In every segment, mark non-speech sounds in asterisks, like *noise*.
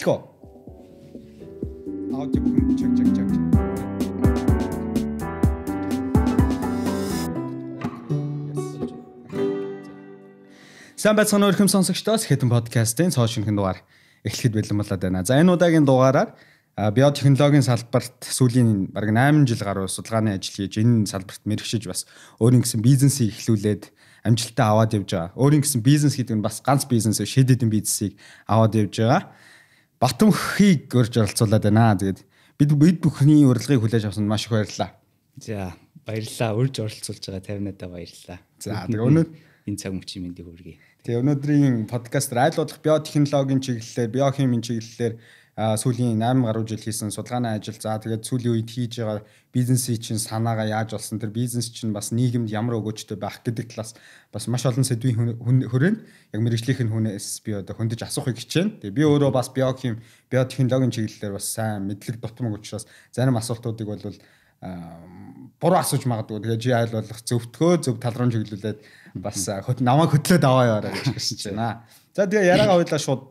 эхлэх үү? Аудио бүхэн чаг чаг чаг. Сайн байцгаана уу хүмүүс сонсогчдоос хэтэн подкастын цоо шинхэн дугаар эхлэхэд бэлэн болоод байна. За энэ удаагийн дугаараар биотехнологийн салбарт сүүлийн бараг 8 жил гаруй судалгааны ажил хийж энэ салбарт мэрэгшиж бас өөрийн гэсэн бизнесийг эхлүүлээд амжилттай аваад явж байгаа. Өөрийн гэсэн бизнес гэдэг нь бас ганц бизнесээ шийдэдэн бизнесийг аваад явж байгаа. Батмөхийг урьж оролцуулаад байна. Тэгээд бид бид бүхний урилгыг хүлээж авсанд маш их баярлалаа. За баярлалаа. Урьж оролцуулж байгаа 50 надаа баярлалаа. За тэгээд өнөө энэ цаг мөчийн мэндийг хүргэе. Тэгээ өнөөдрийн подкаст айл болох биотехнологийн чиглэлээр биохимийн чиглэлээр сүүлийн 8 гаруй жил хийсэн судалгааны ажил за тэгээд сүүлийн үед хийж байгаа бизнесийн чинь санаагаа яаж болсон тэр бизнес чинь бас нийгэмд ямар өгөөжтэй байх гэдэг талаас бас маш олон сэдвийн хүрээнд яг мэрэгжлийнх нь хүнээс би одоо хөндөж асуухыг хичээнэ. Тэгээ би өөрөө бас биохим биотехнологийн чиглэлээр бас сайн мэдлэг дутмаг учраас зарим асуултуудыг бол буруу асууж магадгүй. Тэгээ жи айл болох зөвтгөө зөв тал руу чиглүүлээд бас намайг хөтлөөд аваа яваарай гэж хэлсэн чинь. За тэгээ яриагаа хойлоо шууд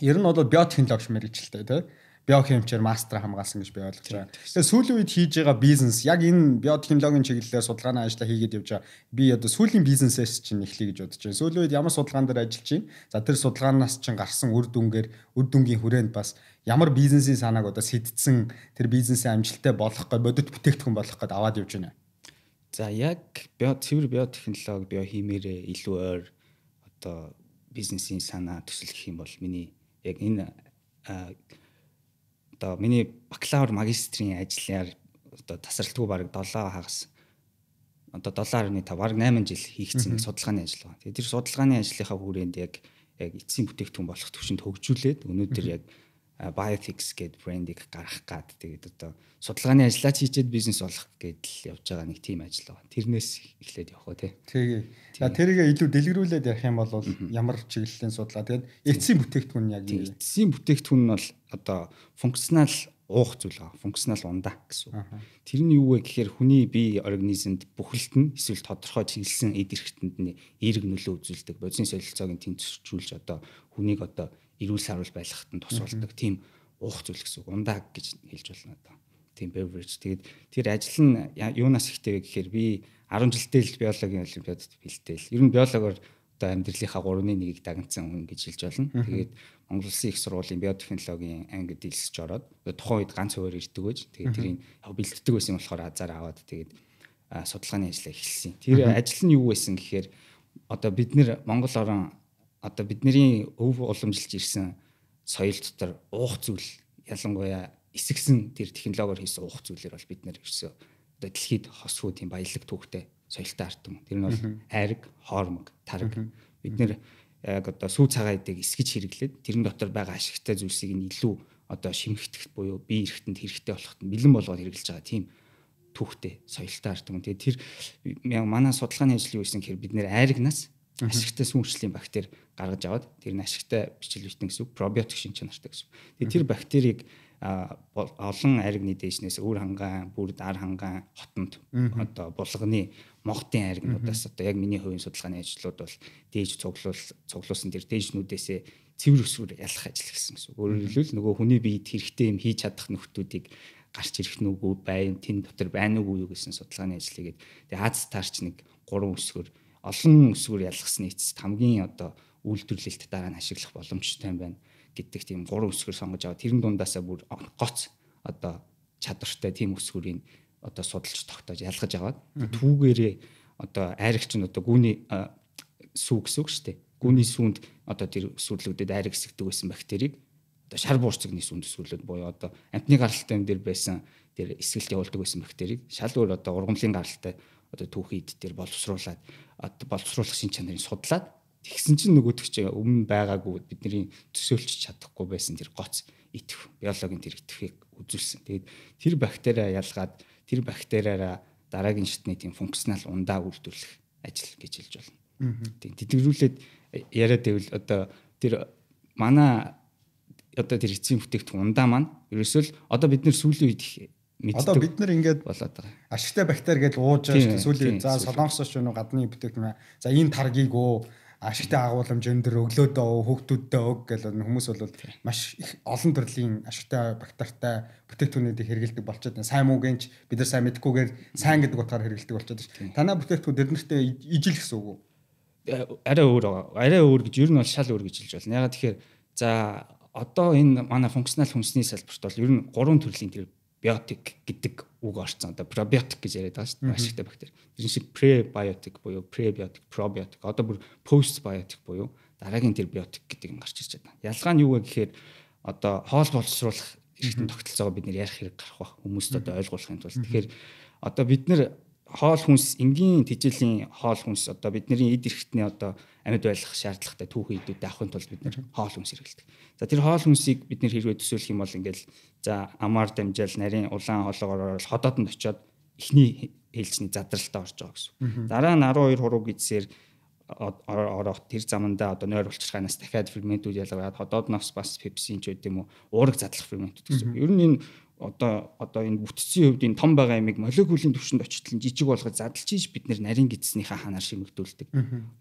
ер нь бол биотехнологи мэрэгчлээ тий биохимичээр мастер хамгаалсан гэж би ойлгож байгаа. Тэгээ сүүлийн үед хийж байгаа бизнес яг энэ биотехнологийн чиглэлээр судалгааны ажлаа хийгээд явж байгаа. Би одоо сүүлийн бизнесээс чинь эхлэе гэж бодож байна. Сүүлийн үед ямар судалгаан дээр ажиллаж чинь за тэр судалгаанаас чинь гарсан үр дүнгээр үр дүнгийн хүрээнд бас ямар бизнесийн санааг одоо сэтдсэн тэр бизнесийн амжилттай болох гой бодит бүтээгдэхүүн болох гээд аваад явж байна. За яг био цэвэр биотехнологи биохимээрээ илүү ойр одоо бизнесийн санаа төсөл гэх юм бол миний яг энэ одоо миний бакалавр магистрийн ажлаар одоо тасралтгүй бараг 7 хагас одоо 7.5 бараг 8 жил хийгдсэн судалгааны ажил байна. Тэгээд тэр судалгааны ажлынхаа хүрээнд яг яг эцсийн бүтээгдэхүүн болох төвшөнд хөгжүүлээд өнөөдөр яг mm -hmm Э, Biofix гэдэг брендийг гаргах гад тэгээд одоо судалгааны ажиллаж хийчээд бизнес олох гэдэл явж байгаа нэг team ажил байгаа. Тэрнээс эхлээд явах уу тий. Тэгээ. За тэрийг илүү дэлгэрүүлээд ярих юм бол ямар чиглэлийн судалгаа. Тэгээд эцсийн бүтээгдэхүүн яг юу вэ? Эцсийн бүтээгдэхүүн нь бол одоо функционал уух зүйл байгаа. Функционал ундаа гэсэн. Тэр нь юу вэ гэхээр хүний бие организмд бүхэлд нь эсвэл тодорхой чиглэсэн эд эрхтэнд нь эерэг нөлөө үзүүлдэг. Бодис солилцоог нь тэнцвэрчүүлж одоо хүнийг одоо эрүүл сарвал байлгахад нь тусалдаг тийм уух зүйл гэсэн үг. Ундаг гэж хэлж болно одоо. Тийм beverage. Тэгээд тэр ажил нь юунаас ихтэй вэ гэхээр би 10 жилдээ л биологийн олимпиадад бэлдээл. Ер нь биологоор одоо амьдралынхаа 3-ны 1-ийг дагнсан хүн гэж хэлж болно. Тэгээд Монгол Улсын их сургуулийн биотехнологийн ангид хэлсэж ороод тухайн үед ганц хуваар ирдэг байж. Тэгээд тэрийг бэлддэг байсан болохоор азаар аваад тэгээд судалгааны ажлаа эхэлсэн. Тэр ажил нь юу байсан гэхээр одоо бид нэр Монгол орон одоо бидний өв уламжилж ирсэн соёл дотор уух зүйл ялангуяа эсэгсэн тэр технологиор хийсэн уух зүйлэр бол бид нэр ерөөсөө одоо дэлхийд хосгүй тийм баялаг түүхтэй соёлтой ард юм. Тэр нь бол айраг, хоормог, тараг. Бид нэр яг одоо сүү цагаан эдэг эсгэж хэрэглээд тэрэн дотор байгаа ашигтай зүйлсийг нь илүү одоо шимэгтгэх буюу бие эрхтэнд хэрэгтэй болохт нь бэлэн болгоод хэрэгжилж байгаа тийм түүхтэй соёлтой ард юм. Тэгээ тэр манай судалгааны ажил юу гэсэн гэхээр бид нэр айрагнаас ашигтай сүүнчлийн бактери гаргаж аваад тэр нь ашигтай бичил битэн гэсэн үг пробиотик шин чанартай гэсэн. Тэгээ тэр бактерийг олон аригны дэшнээс өр хангаан, бүрд ар хангаан хотонд одоо булганы могтын аригнуудаас одоо яг миний хувийн судалгааны ажлууд бол дээж цуглуул цуглуулсан тэр дэжнүүдээсээ цэвэр өсвөр ялах ажил гэсэн гэсэн. Өөрөөр хэлбэл нөгөө хүний биед хэрэгтэй юм хийж чадах нөхдүүдийг гарч ирэх нь үгүй байн тэн дотор байна уу юу гэсэн судалгааны ажил хийгээд тэгээ Аз таарч нэг гурван өсвөр олон өсвөр ялгасны эцэст хамгийн одоо үйлдвэрлэлт дараа нь ашиглах боломжтой юм байна гэдэг тийм гурван өсгөр сонгож аваад тэрэн дундаасаа бүр гоц одоо чадвартай тийм өсгөрийг одоо судалж тогтоож ялгаж аваад түүгээрээ одоо айрагч нь одоо гүний сүү гэсэн үг шүү дээ. Гүний сүүнд одоо тэр өсвөрлөгдөд айраг хэсэгдэг байсан бактерийг одоо шар буурцгийн сүнд өсвөрлөд буюу одоо амтны гаралтай юм дээр байсан тэр эсгэлт явуулдаг байсан бактерийг шал өөр одоо ургамлын гаралтай одоо түүхийд дээр боловсруулад боловсруулах шин чанарыг судлаад Тэгсэн чинь нөгөөдөг чи өмнө байгаагүй бидний төсөөлч чадахгүй байсан тэр гоц итэх биологийн тэр итэхийг үзүүлсэн. Тэгээд тэр бактери ялгаад тэр бактериараа дараагийн шатны тийм функционал ундаа үйлдвэрлэх ажил гэж хэлж болно. Тийм тэтгэлүүлээд яриад байвал одоо тэр манай одоо тэр эцсийн бүтээгдэхүүн ундаа маань ерөөсөө л одоо бид нэр сүүлийн үед их мэддэг. Одоо бид нэр ингээд болоод байгаа. Ашигтай бактери гэж ууж байгаа шүү дээ. Сүүлийн үед за солонгосоч юу гадны бүтээгдэхүүн. За энэ таргийг өө ашигтай агуулмж өндөр өглөөдөө хүүхдүүддээ өг гэл хүмүүс бол маш их олон төрлийн ашигтай бактертай бүтээгдэхүүнүүдийг хэрэгэлдэг болчиход байна. Сайн муугийнч бид нар сайн мэдхгүйгээр сайн гэдэг утгаар хэрэгэлдэг болчиход байна. Танай бүтээгдэхүүн тэднэртээ ижил гэсэн үг үү? Э, арай өөр арай өөр гэж ер нь бол шал өөр гэж хэлж байна. Ягаад тэгэхээр за одоо энэ манай функционал хүнсний салбарт бол ер нь гурван төрлийн тэр биотик гэдэг үг орцсон. Одоо пробиотик гэж яриад байгаа шүү дээ. Ашигтай бактери. Тэр шиг пребиотик буюу пребиотик, пробиотик одоо бүр постбиотик буюу дараагийн тэр биотик гэдэг нь гарч ирж байна. Ялгаа нь юу вэ гэхээр одоо хоол боловсруулах эргэтэн тогтолцоогоо бид нэр ярих хэрэг гарах ба хүмүүст одоо ойлгуулахын тулд. Тэгэхээр одоо бид нэр хоол хүнс энгийн тэжээлийн хоол хүнс одоо бидний эд эрхтний одоо амьд байх шаардлагатай түүхэн идүүдэд авахын тулд бид нэр хоол хүнс хэрэглэдэг. За тэр хоол хүнсийг бид нэр хэрвээ төсөөлөх юм бол ингээл за амар дамжаал нарийн улаан хоолоогоор орол ходоод нь очиод эхний хэлцний задралтаа орж байгаа гэсэн. Дараа нь 12 хурууг идсээр орох тэр замандаа одоо нойр булчирхаанаас дахиад ферментүүд ялгаад ходоод нас бас пепсин ч үт юм уу уурэг задлах ферментүүд гэсэн. Ер нь энэ одоо одоо энэ бүтцийн хувьд энэ том байгаа ямиг молекулын түвшинд очтлон жижиг болгож задлж ийж бид нарийн гидснийхаа ханаар шимэгдүүлдэг.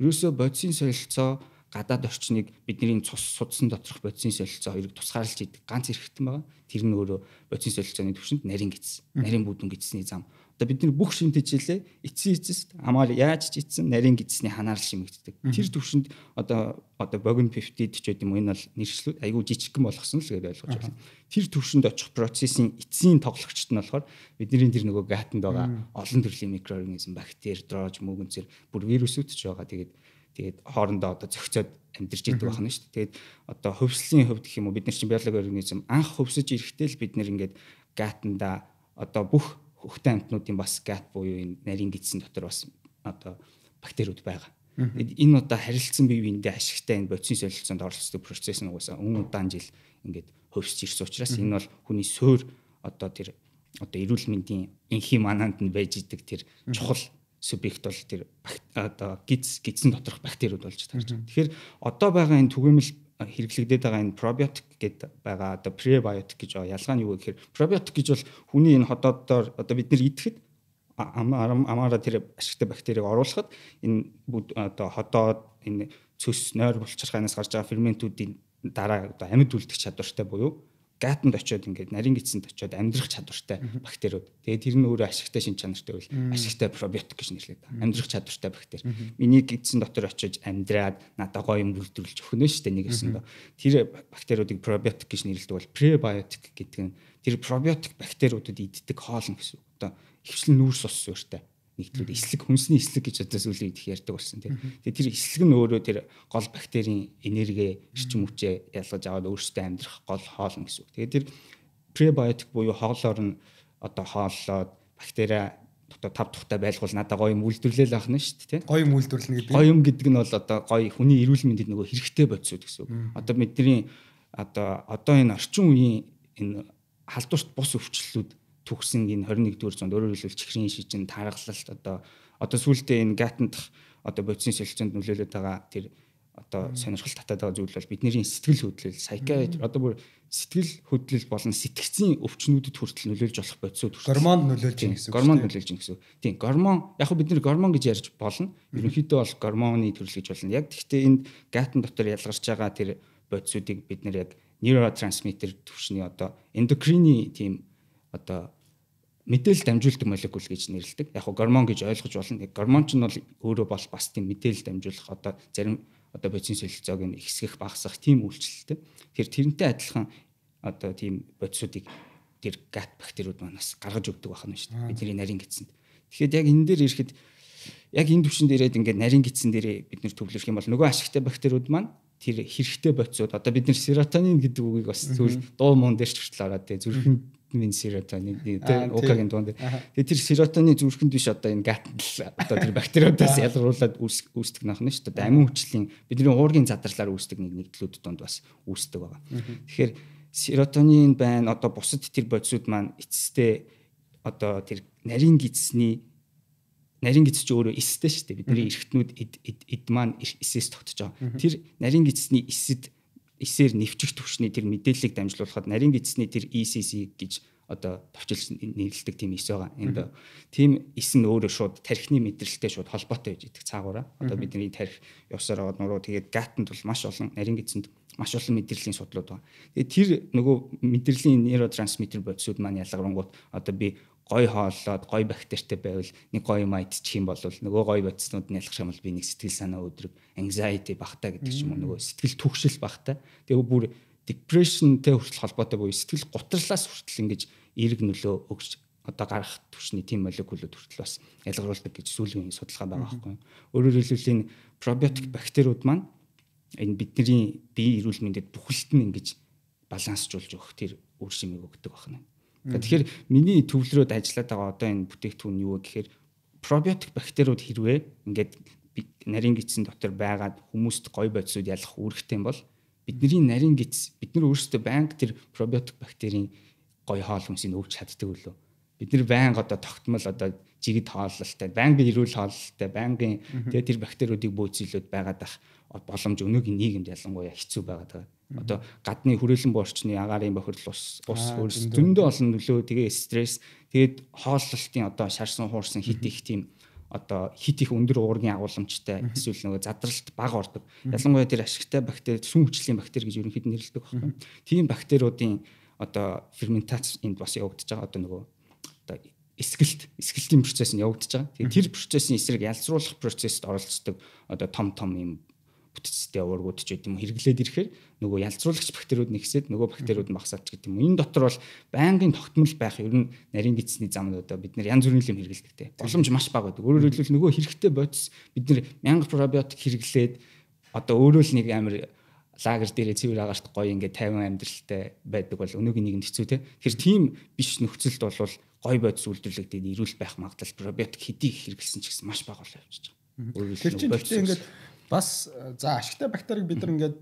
Ерөөсөө бодисын солилцоо гадаад орчныг бидний цус судсан доторх бодисын солилцоо хоёрыг тусгаарлж идэг ганц эрхтэн байгаа. Тэр нь өөрөө бодисын солилцооны түвшинд нарийн гидс, нарийн бүдүүн гидсний зам. За бид нар бүх шинт хичээлээ эцсийн эцэст хамаар яаж ч эцсэн нарийн гидсний ханаар шимэгддэг. Тэр төвшөнд одоо одоо богн 50-д ч гэдэм энэ бол нэршлүүд айгүй жижигхэн болгосон л гэж ойлгож байна. Тэр төвшөнд очих процессын эцсийн тоглогчт нь болохоор бидний тэр нөгөө гатанд байгаа олон төрлийн микроорганизм, бактери, дрож, мөөгөнцөр бүр вирусүүд ч байгаа. Тэгээд тэгээд хоорондоо одоо зохицоод амьдарч идэг байна шүү дээ. Тэгээд одоо хөвслийн хувьд гэх юм уу бид нар чинь биологи организм анх хөвсөж ирэхдээ л бид нар ингээд гатанда одоо бүх хөхтэй амтнуудын бас гат буюу энэ нарийн гидсэн дотор бас одоо бактериуд байгаа. Энэ удаа харилцсан биеиндээ ашигтай энэ бодисын солилцоонд оролцдог процесс нь угаасаа өн удаан жил ингээд хөвсөж ирсэн учраас энэ бол хүний суур одоо тэр одоо эрүүл мэндийн инхи мананд нь байж идэг тэр чухал субъект бол тэр одоо гидс гидсэн доторх бактериуд болж тарж байгаа. Тэгэхээр одоо байгаа энэ түгээмэл хэрэглэгдээд байгаа энэ пробиотик гэд байгаа одоо пребиотик гэж ялгаа нь юу вэ гэхээр пробиотик гэж бол хүний энэ ходоодоор одоо бид нэр идэхэд амаараа тэр ашигтай бактерийг оруулахад энэ одоо ходоод энэ цөс нойр булчирхаанаас гарч байгаа ферментүүдийн дараа одоо амьд үлдэх чадвартай буюу гатанд очиод ингээд нарийн гисэнд очиод амьдрах чадвартай бактериуд. Тэгээд тэр нь өөрөө ашигтай шинж чанартай үйл ашигтай пробиотик гэж нэрлэдэг. Амьдрах чадвартай бактери. Миний гисэн дотор очиж амьдраад надад гоё юм үйлдвэрлэж өгнө шүү дээ нэг гэсэн доо. Тэр бактериудыг пробиотик гэж нэрлэдэг бол пребиотик гэдэг нь тэр пробиотик бактериудад иддэг хоол нь гэсэн. Одоо ихвчлэн нүүрс ус суурьтай нэгдлүүд эслэг хүнсний эслэг гэж одоо сүүлийн үед их ярьдаг болсон тийм. Тэгээ тэр эслэг нь өөрөө тэр гол бактерийн энерги эрчим хүчээ ялгаж аваад өөрсдөө амьдрах гол хоолно гэсэн үг. Тэгээ тэр пребиотик буюу хоолоор нь одоо хооллоод бактери одоо тав тухтай байлгуул надаа гоё юм үйлдвэрлэл ахна шүү дээ тийм гоё юм үйлдвэрлэнэ гэдэг гоё юм гэдэг нь бол одоо гоё хүний эрүүл мэндэд нөгөө хэрэгтэй бодисууд гэсэн үг одоо бидний одоо одоо энэ орчин үеийн энэ халдварт бус өвчлөлүүд төгсөн энэ 21-р зуунд өөрөөр хэлбэл чихрийн шижин таргалалт одоо одоо сүүлдээ энэ гатанд одоо бодисын солилцоонд нөлөөлөд байгаа тэр одоо сонирхол татаад байгаа зүйл бол бидний сэтгэл хөдлөл сайкиатри одоо бүр сэтгэл хөдлөл болон сэтгцийн өвчнүүдэд хүртэл нөлөөлж болох бодисууд хүртэл гормонд нөлөөлж гин гэсэн. Гормонд нөлөөлж гин гэсэн. Тийм, гормон яг хөө бид нэр гормон гэж ярьж болно. Ерөнхийдөө бол гормоны төрөл гэж болно. Яг тэгвэл энд гатан дотор ялгарч байгаа тэр бодисуудыг бид нэр яг нейротрансмиттер түвшний одоо эндокрины тийм одоо мэдээлэл дамжуулдаг молекул гэж нэрлэдэг. Яг го гормон гэж ойлгож болно. Гормон ч нь бол өөрөө бол бас тийм мэдээлэл дамжуулах одоо зарим одоо бодис солилцоог нь ихсгэх, багасгах тийм үйлчлэлтэй. Тэр тэрнтэй адилхан одоо тийм бодисуудыг тэр гат бактериуд манаас гаргаж өгдөг байна шүү дээ. Бидний нарийн гидсэнд. Тэгэхэд яг энэ дээр ирэхэд яг энэ төвшөнд ирээд ингээд нарийн гидсэн дээр бид нэр төвлөрөх юм бол нөгөө ашигтай бактериуд маань тэр хэрэгтэй бодисууд одоо бид нэр серотонин гэдэг үгийг бас зөв дуу мөн дээр ч хүртэл ороод тэ зүрхэнд витамин серотонин тийм окагийн дунд. Тэгээд тэр серотонин зүрхэнд биш одоо энэ гатл одоо тэр бактериудаас ялгаруулад үүсдэг нах нь шүү дээ. Амин хүчлийн бидний уургийн задралаар үүсдэг нэг нэгдлүүд дунд бас үүсдэг байгаа. Тэгэхээр серотонин байна одоо бусад тэр бодисууд маань эцэстээ одоо тэр нарийн гидсний нарийн гидс ч өөрөө эстэй шүү дээ. Бидний эргэтнүүд эд эд маань эсээс тогтож байгаа. Тэр нарийн гидсний эсэд эсээр нэвчих төвчний тэр мэдээллийг дамжуулахад нарийн гидсний тэр ECC гэж одоо товчлж нэрлдэг тийм эс байгаа. Энд тийм эс нь өөрөө шууд тархины мэдрэлтэй шууд холбоотой байж идэг цаагаараа. Одоо бидний тарих явсаар аваад нуруу тэгээд гатанд бол маш олон нарийн гидсэнд маш олон мэдрэлийн судлууд байгаа. Тэгээд тэр нөгөө мэдрэлийн нейротрансмиттер бодисуд маань ялгарнгуут одоо би гой хооллоод гой бактеритэй байвал нэг гой юм идчих юм бол нөгөө гой бодиснууд нь ялах юм бол би нэг сэтгэл санаа өдрөг anxiety багтаа гэдэг ч юм уу нөгөө сэтгэл түгшил багтаа. Тэгээ бүр depressionтэй хүртэл холбоотой буюу сэтгэл гутралаас хүртэл ингэж эрг нөлөө өгч одоо гарах түвшний тийм молекулууд хүртэл бас ялгаруулдаг гэж сүүлийн судалгаа байгаа байхгүй. Өөрөөр хэлбэл энэ пробиотик бактериуд маань энэ бидний бие эрүүл мэндэд бүхэлд нь ингэж балансжуулж өгөх тэр үр шимийг өгдөг байна. Тэгэхээр миний төвлөрөөд ажиллаад байгаа одоо энэ бүтээгдэхүүн юу вэ гэхээр пробиотик бактериуд хэрвээ ингээд нарийн гидсэн дотор байгаад хүмүүст гой бодисууд ялах үүрэгтэй юм бол бидний нарийн гидс бид нар өөрсдөө байнга тэр пробиотик бактерийн гой хоол хүнсийг өвж чаддаг үлээ. Бид нар байнга одоо тогтмол одоо жигд хооллолтой, байнгын эрүүл хооллолтой, байнгын тэгээ тэр бактериудыг бөөцөлөд байгаад ах боломж өнөөгийн нийгэмд ялангуяа хэцүү байгаад байгаа. Одоо гадны хүрээлэн буй орчны агарын бохирдол ус ус зөндөө олон нөлөө тэгээ стресс тэгээд хооллолтын одоо шарсан хуурсан хит их тийм одоо хит их өндөр уургийн агуулмжтай эсвэл нөгөө задралт баг ордог. Ялангуяа тэр ашигтай бактери сүн хүчлийн бактери гэж ерөнхийд нэрлэдэг байна. Тийм бактериудын одоо ферментац энд бас явагдаж байгаа одоо нөгөө одоо эсгэлт эсгэлтийн процесс нь явагдаж байгаа. Тэгээ тэр процессын эсрэг ялцруулах процессд оролцдог одоо том том юм бүтцтэй уургууд ч гэдэм хэрэглээд ирэхээр нөгөө ялцруулагч бактериуд нэгсээд нөгөө бактериуд нь багасаач гэдэм. Энэ дотор бол байнгын тогтмол байх ер нь нарийн дэдсний замнуудаа бид нэр янз бүрийн юм хэрэглэдэгтэй. Боломж маш бага байдаг. Өөрөөр хэлбэл нөгөө хэрэгтэй бодис бид нэр 1000 пробиотик хэрэглээд одоо өөрөө л нэг амар лагер дээрээ цэвэр агаарт гоё ингээд 50 амьдралтай байдаг бол өнөөгийн нэгэнд хэцүү те. Тэгэхээр тийм биш нөхцөлд болвол гой бодис үйлдвэрлэгдээд ирүүл байх магадлал пробиотик хэдий хэрэглэсэн ч гэсэн маш бага болоо явж байгаа. Тэр чинь гэхдээ ингээд бас э, за ашигтай бактерийг бид нар ингээд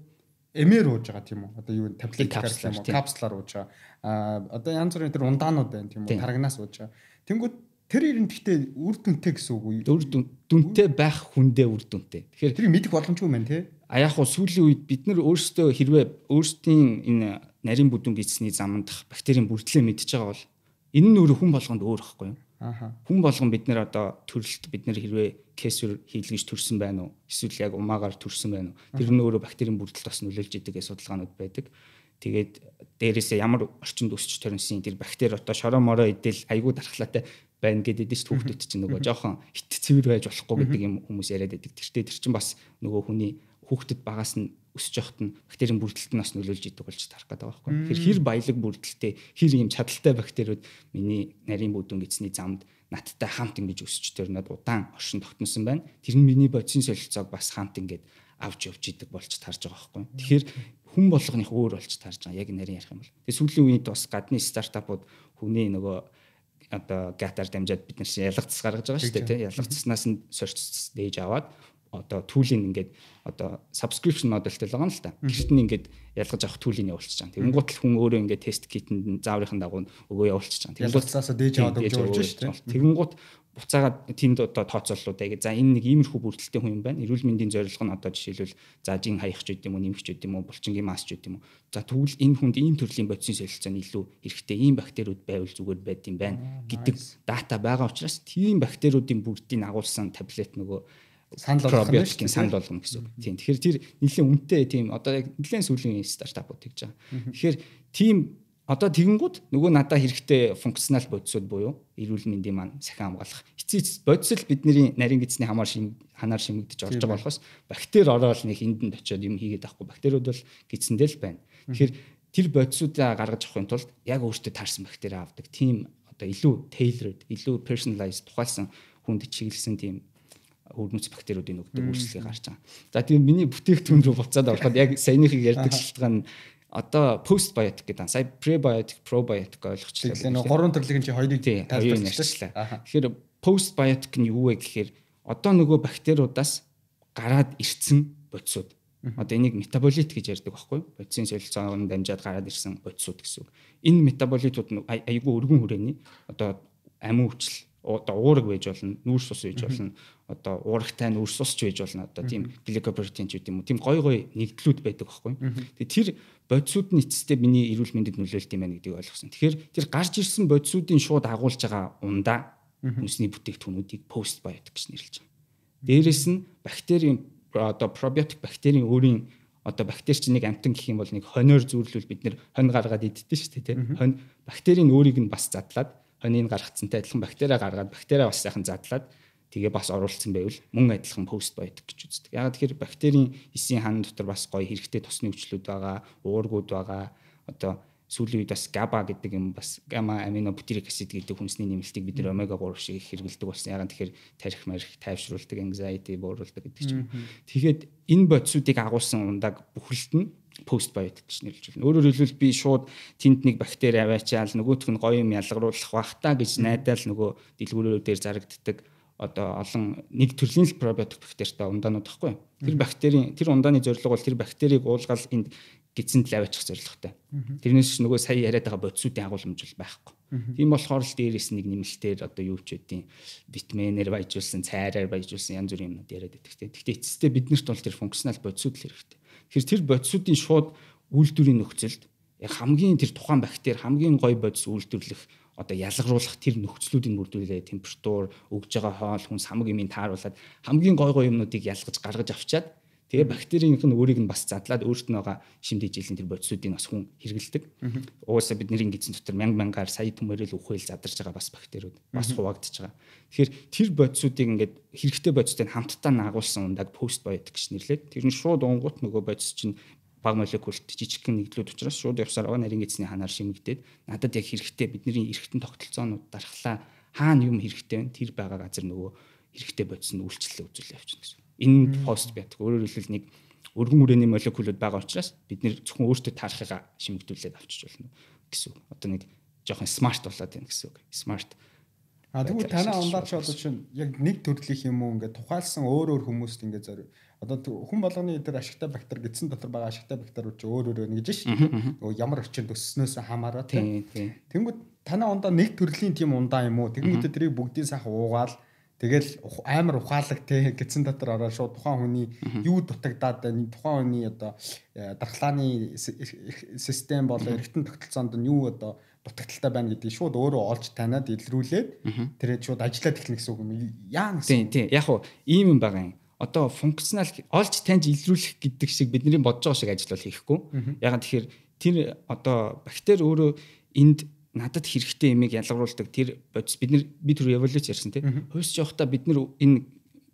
эмээр ууж байгаа тийм үү? Одоо юу таблет капсулаар юм уу? Капсулаар ууж байгаа. А одоо янз бүрийн тэр ундаанууд байна тийм үү? Тарагнаас ууж байгаа. Тэнгүүд тэр ирэн гэхдээ үр дүнтэй гэсэн үг үү? Үр дүнтэй байх хүндээ үр дүнтэй. Тэгэхээр тэрийг мэдэх боломжгүй мэн тий? А яг хуу сүүлийн үед бид нар өөрсдөө хэрвээ өөрсдийн энэ нарийн бүдүүн гисний замдах бактерийн бүрдлээ мэдчихэж байгаа бол энэ нь өөр хүн болгонд өөр хэвгүй юу? Аа. Хүн болгон бид нэр одоо төрөлт бид нэр хэрвээ кейсүр хийлгэж төрсэн байна уу? Эсвэл яг умаагаар төрсэн байна уу? Тэр нь өөрөө бактерийн бүрдэлт бас нөлөөлж идэг гэсэн судалгаанууд байдаг. Тэгээд дээрээсээ ямар орчинд өсч төрнсөн тэр бактери одоо шороо мороо идэл айгүй дархлаатай байна гэдэг чинь хүүхдүүд чинь нөгөө жоохон ит цэвэр байж болохгүй гэдэг юм хүмүүс яриад байдаг. Тэр чинь бас нөгөө хүний хүүхдэд багаас нь өсөж явахт нь бактерийн бүрдэлт нь бас нөлөөлж идэг болж тарах гэдэг байхгүй. Тэгэхээр хэр баялаг бүрдэлттэй хэр ийм чадaltaй бактериуд миний нарийн бүдүүн гэсний замд надтай хамт ингэж өсөж төрнөд удаан оршин тогтносон байна. Тэр нь миний бодисын солилцоог бас хамт ингэж авч явж идэг болж тарж байгаа байхгүй. Тэгэхээр хүн болгоных өөр болж тарж байгаа яг нарийн ярих юм бол. Тэгээ сүүлийн үед бас гадны стартапууд хүний нөгөө одоо гатар дамжаад бид нар ялгцс гаргаж байгаа шүү дээ тийм ялгцснаас нь сорьц дээж аваад одоо түүлийн ингээд одоо subscription модельтэй л байгаа юм л та. Гэрт нь ингээд ялгаж авах түүлийн явуулчих чам. Тэгэнгүүт л хүн өөрөө ингээд тест китэнд зааврынхан дагуу өгөө явуулчих чам. Тэгэнгүүт цаасаа дээж аваад өгч шүү дээ. Тэгэнгүүт буцаагаад тэнд одоо тооцооллууд яг за энэ нэг иймэрхүү бүрдэлтэй хүн юм байна. Эрүүл мэндийн зорилго нь одоо жишээлбэл за жин хаях ч гэдэм үү, нэмэх ч гэдэм үү, булчингийн мас ч гэдэм үү. За тэгвэл энэ хүнд ийм төрлийн бодисын солилцоо нь илүү хэрэгтэй ийм бактериуд байвал зүгээр байд юм байна гэдэг дата байгаа учраас тийм бактериудын бүрдийг агуулсан таблет нөгөө санал болгох нь шүү дээ. Санал болгоно гэсэн үг. Тийм. Тэгэхээр тэр нэлийн үнэтэй тийм одоо яг нэлийн сүүлийн стартапууд гэж байгаа. Тэгэхээр тийм одоо тэгэнгүүт нөгөө надад хэрэгтэй функционал бодисууд буюу эрүүл мэндийн маань сахиан хамгаалах. Эцсийн бодис л бидний нарийн гидсний хамаар шим ханаар шимэгдэж орж байгаа болохоос бактери ороод нэг эндэнд очиод юм хийгээд авахгүй. Бактериуд бол гидсэндээ л байна. Тэгэхээр тэр бодисуудаа гаргаж авахын тулд яг өөртөө таарсан бактери авдаг. Тийм одоо илүү tailored, илүү personalized тухайлсан хүнд чиглэсэн тийм өвөрмөц бактериудын өгдөг үйлчлэгийг гарч байгаа. За тийм миний бүтээгдэхүүн рүү буцаад ороход яг саяныхыг ярьдаг шалтгаан нь одоо пост биотик гэдэг ан сая пребиотик пробиотик ойлгочлаа. Тэгэхээр гурван төрлийг чи хоёрыг тайлбарлажлаа. Тэгэхээр пост биотик нь юу вэ гэхээр одоо нөгөө бактериудаас гараад ирсэн бодисууд. Одоо энийг метаболит гэж ярддаг байхгүй юу? Бодисын солилцоонд дамжаад гараад ирсэн бодисууд гэсэн үг. Энэ метаболитууд айгүй өргөн хүрээний одоо амин хүчил одоо уураг байж болно, нүүрс ус байж болно. Одоо уурагтай нүүрс усч байж болно. Одоо тийм гликопротеин ч гэдэм үү. Тийм гой гой нэгдлүүд байдаг байхгүй. Тэгээ тэр бодисууд нь эцэстээ миний эрүүл мэндэд нөлөөлт юм байна гэдгийг ойлгосон. Тэгэхээр тэр гарч ирсэн бодисуудын шууд агуулж байгаа ундаа хүнсний бүтээгдэхүүнүүдийг пост байотик гэж нэрлэж байгаа. Дээрээс нь бактерийн одоо пробиотик бактерийн өөрийн одоо бактери чинь нэг амтан гэх юм бол нэг хоноор зүүрлүүл бид нэр хонь гаргаад иддэг шүү дээ тийм. Хонь бактерийн өөрийг нь бас задлаад хоньийг гаргацсантай адилхан бактери гаргаад бактери бас сайхан задлаад тэгээ бас оруулсан байвал мөн адилхан пост байдаг гэж үздэг. Яг тэгэхээр бактерийн эсийн хан дотор бас гоё хэрэгтэй тосны хүчлүүд байгаа, уургууд байгаа. Одоо сүүлийн үед бас GABA гэдэг юм бас гама амино бутирик асид гэдэг хүнсний нэмэлтийг бид нэр омега 3 шиг хэрэглэдэг болсон. Ягаад тэгэхээр тарих марих тайвшруулдаг, anxiety бууруулдаг гэдэг чинь. Тэгэхэд энэ бодисуудыг агуулсан ундаг бүхэлд нь пост байд гэж нэрлэжүүлнэ. Өөрөөр хэлбэл би шууд тэнд нэг бактери аваачаал нөгөөх нь гоё юм ялгаруулах бах та гэж найдаал нөгөө дэлгүүрүүд дээр зарагддаг одоо олон нэг төрлийн л пробиотик бактеритай ундаанууд баггүй. Тэр бактерийн тэр ундааны зорилго бол тэр бактерийг уулгаал энд гэзэнд л аваачих зорилготой. Тэрнээс чинь нөгөө сая яриад байгаа бодисуудын агуулмж бол байхгүй. Тийм болохоор л дээрээс нэг нэмэлтээр одоо юу ч үдийн витаминээр баяжуулсан, цайраар баяжуулсан янз бүрийн юмнууд яриад байдаг. Гэхдээ эцэстээ биднэрт бол тэр функционал бодисууд л хэрэгтэй. Тэгэхээр тэр бодисуудын шууд үйлдвэрийн нөхцөлд хамгийн тэр тухайн бактери хамгийн гой бодис үйлдвэрлэх одоо ялгаруулах тэр нөхцлүүдийн бүрдүүлээ температур өгж байгаа хоол хүнс хамаг юмыг тааруулаад хамгийн гой гой юмнуудыг ялгаж гаргаж авчаад Тэгээ бактерийнх нь өөрийг нь бас задлаад өөрт нь байгаа шимдэг жилийн тэр бодисуудыг бас хүн хэрэгэлдэг. Угаасаа бид нэр ингээдсэн дотор мянга мянгаар сая түмээрэл үхэл задарж байгаа бас бактериуд бас хуваагдж байгаа. Тэгэхээр тэр бодисуудыг ингээд хэрэгтэй бодистой нь хамтдаа наагуулсан ундаг пост боёд гэж нэрлээд тэр нь шууд унгуут нөгөө бодис чинь баг молекулт жижигхэн нэгдлүүд учраас шууд явсаар байгаа нарийн эзний ханаар шимэгдээд надад яг хэрэгтэй бидний эргэтэн тогтолцоонууд дархлаа хаана юм хэрэгтэй вэ тэр байгаа газар нөгөө хэрэгтэй бодис нь үйлчлэл үзүүлээ явчихна гэсэн. Энэ пост байдаг. Өөрөөр хэлбэл нэг өргөн үрээний молекулууд байгаа учраас бид нэр зөвхөн өөртөө таарахыг шимэгдүүлээд авчиж болно гэсэн үг. Одоо нэг жоохон смарт болоод байна гэсэн үг. Смарт. А тэгвэл танай онлайч одоо чинь яг нэг төрлийн юм уу ингээд тухайлсан өөр өөр хүмүүст ингээд зориу. Одоо хүн болгоны дээр ашигтай бактери гэдсэн дотор байгаа ашигтай бактериуд ч өөр өөр байна гэж шүү дээ. Нөгөө ямар орчинд өсснөөсөө хамаараа тийм. Тэнгүүд танай ундаа нэг төрлийн тийм ундаа юм уу? Тэнгүүд тэрийг бүгдийн сайхан уугаал Тэгэл амар ухаалаг те *laughs* гидсэн дотор ороо шууд тухайн хүний юу дутагдаад байна тухайн хүний одоо э, дархлааны систем болоо эргэтэн тогтолцоонд нь юу одоо дутагдaltaй байна гэдгийг шууд өөрөө олж таниад илрүүлээд тэрээ шууд ажиллаад эхлэх гэсэн үг юм яа гэсэн. Тийм тийм яг хуу ийм юм байгаа юм. Одоо функционал олж таньж илрүүлэх гэдэг шиг бидний бодож байгаа шиг ажил бол хийхгүй. Яг нь тэгэхээр тэр одоо бактери өөрөө энд надад хэрэгтэй имийг ялгаруулдаг тэр бодис бид нар би түр эволюц ярьсан тийм хувьсч явахдаа бид нар энэ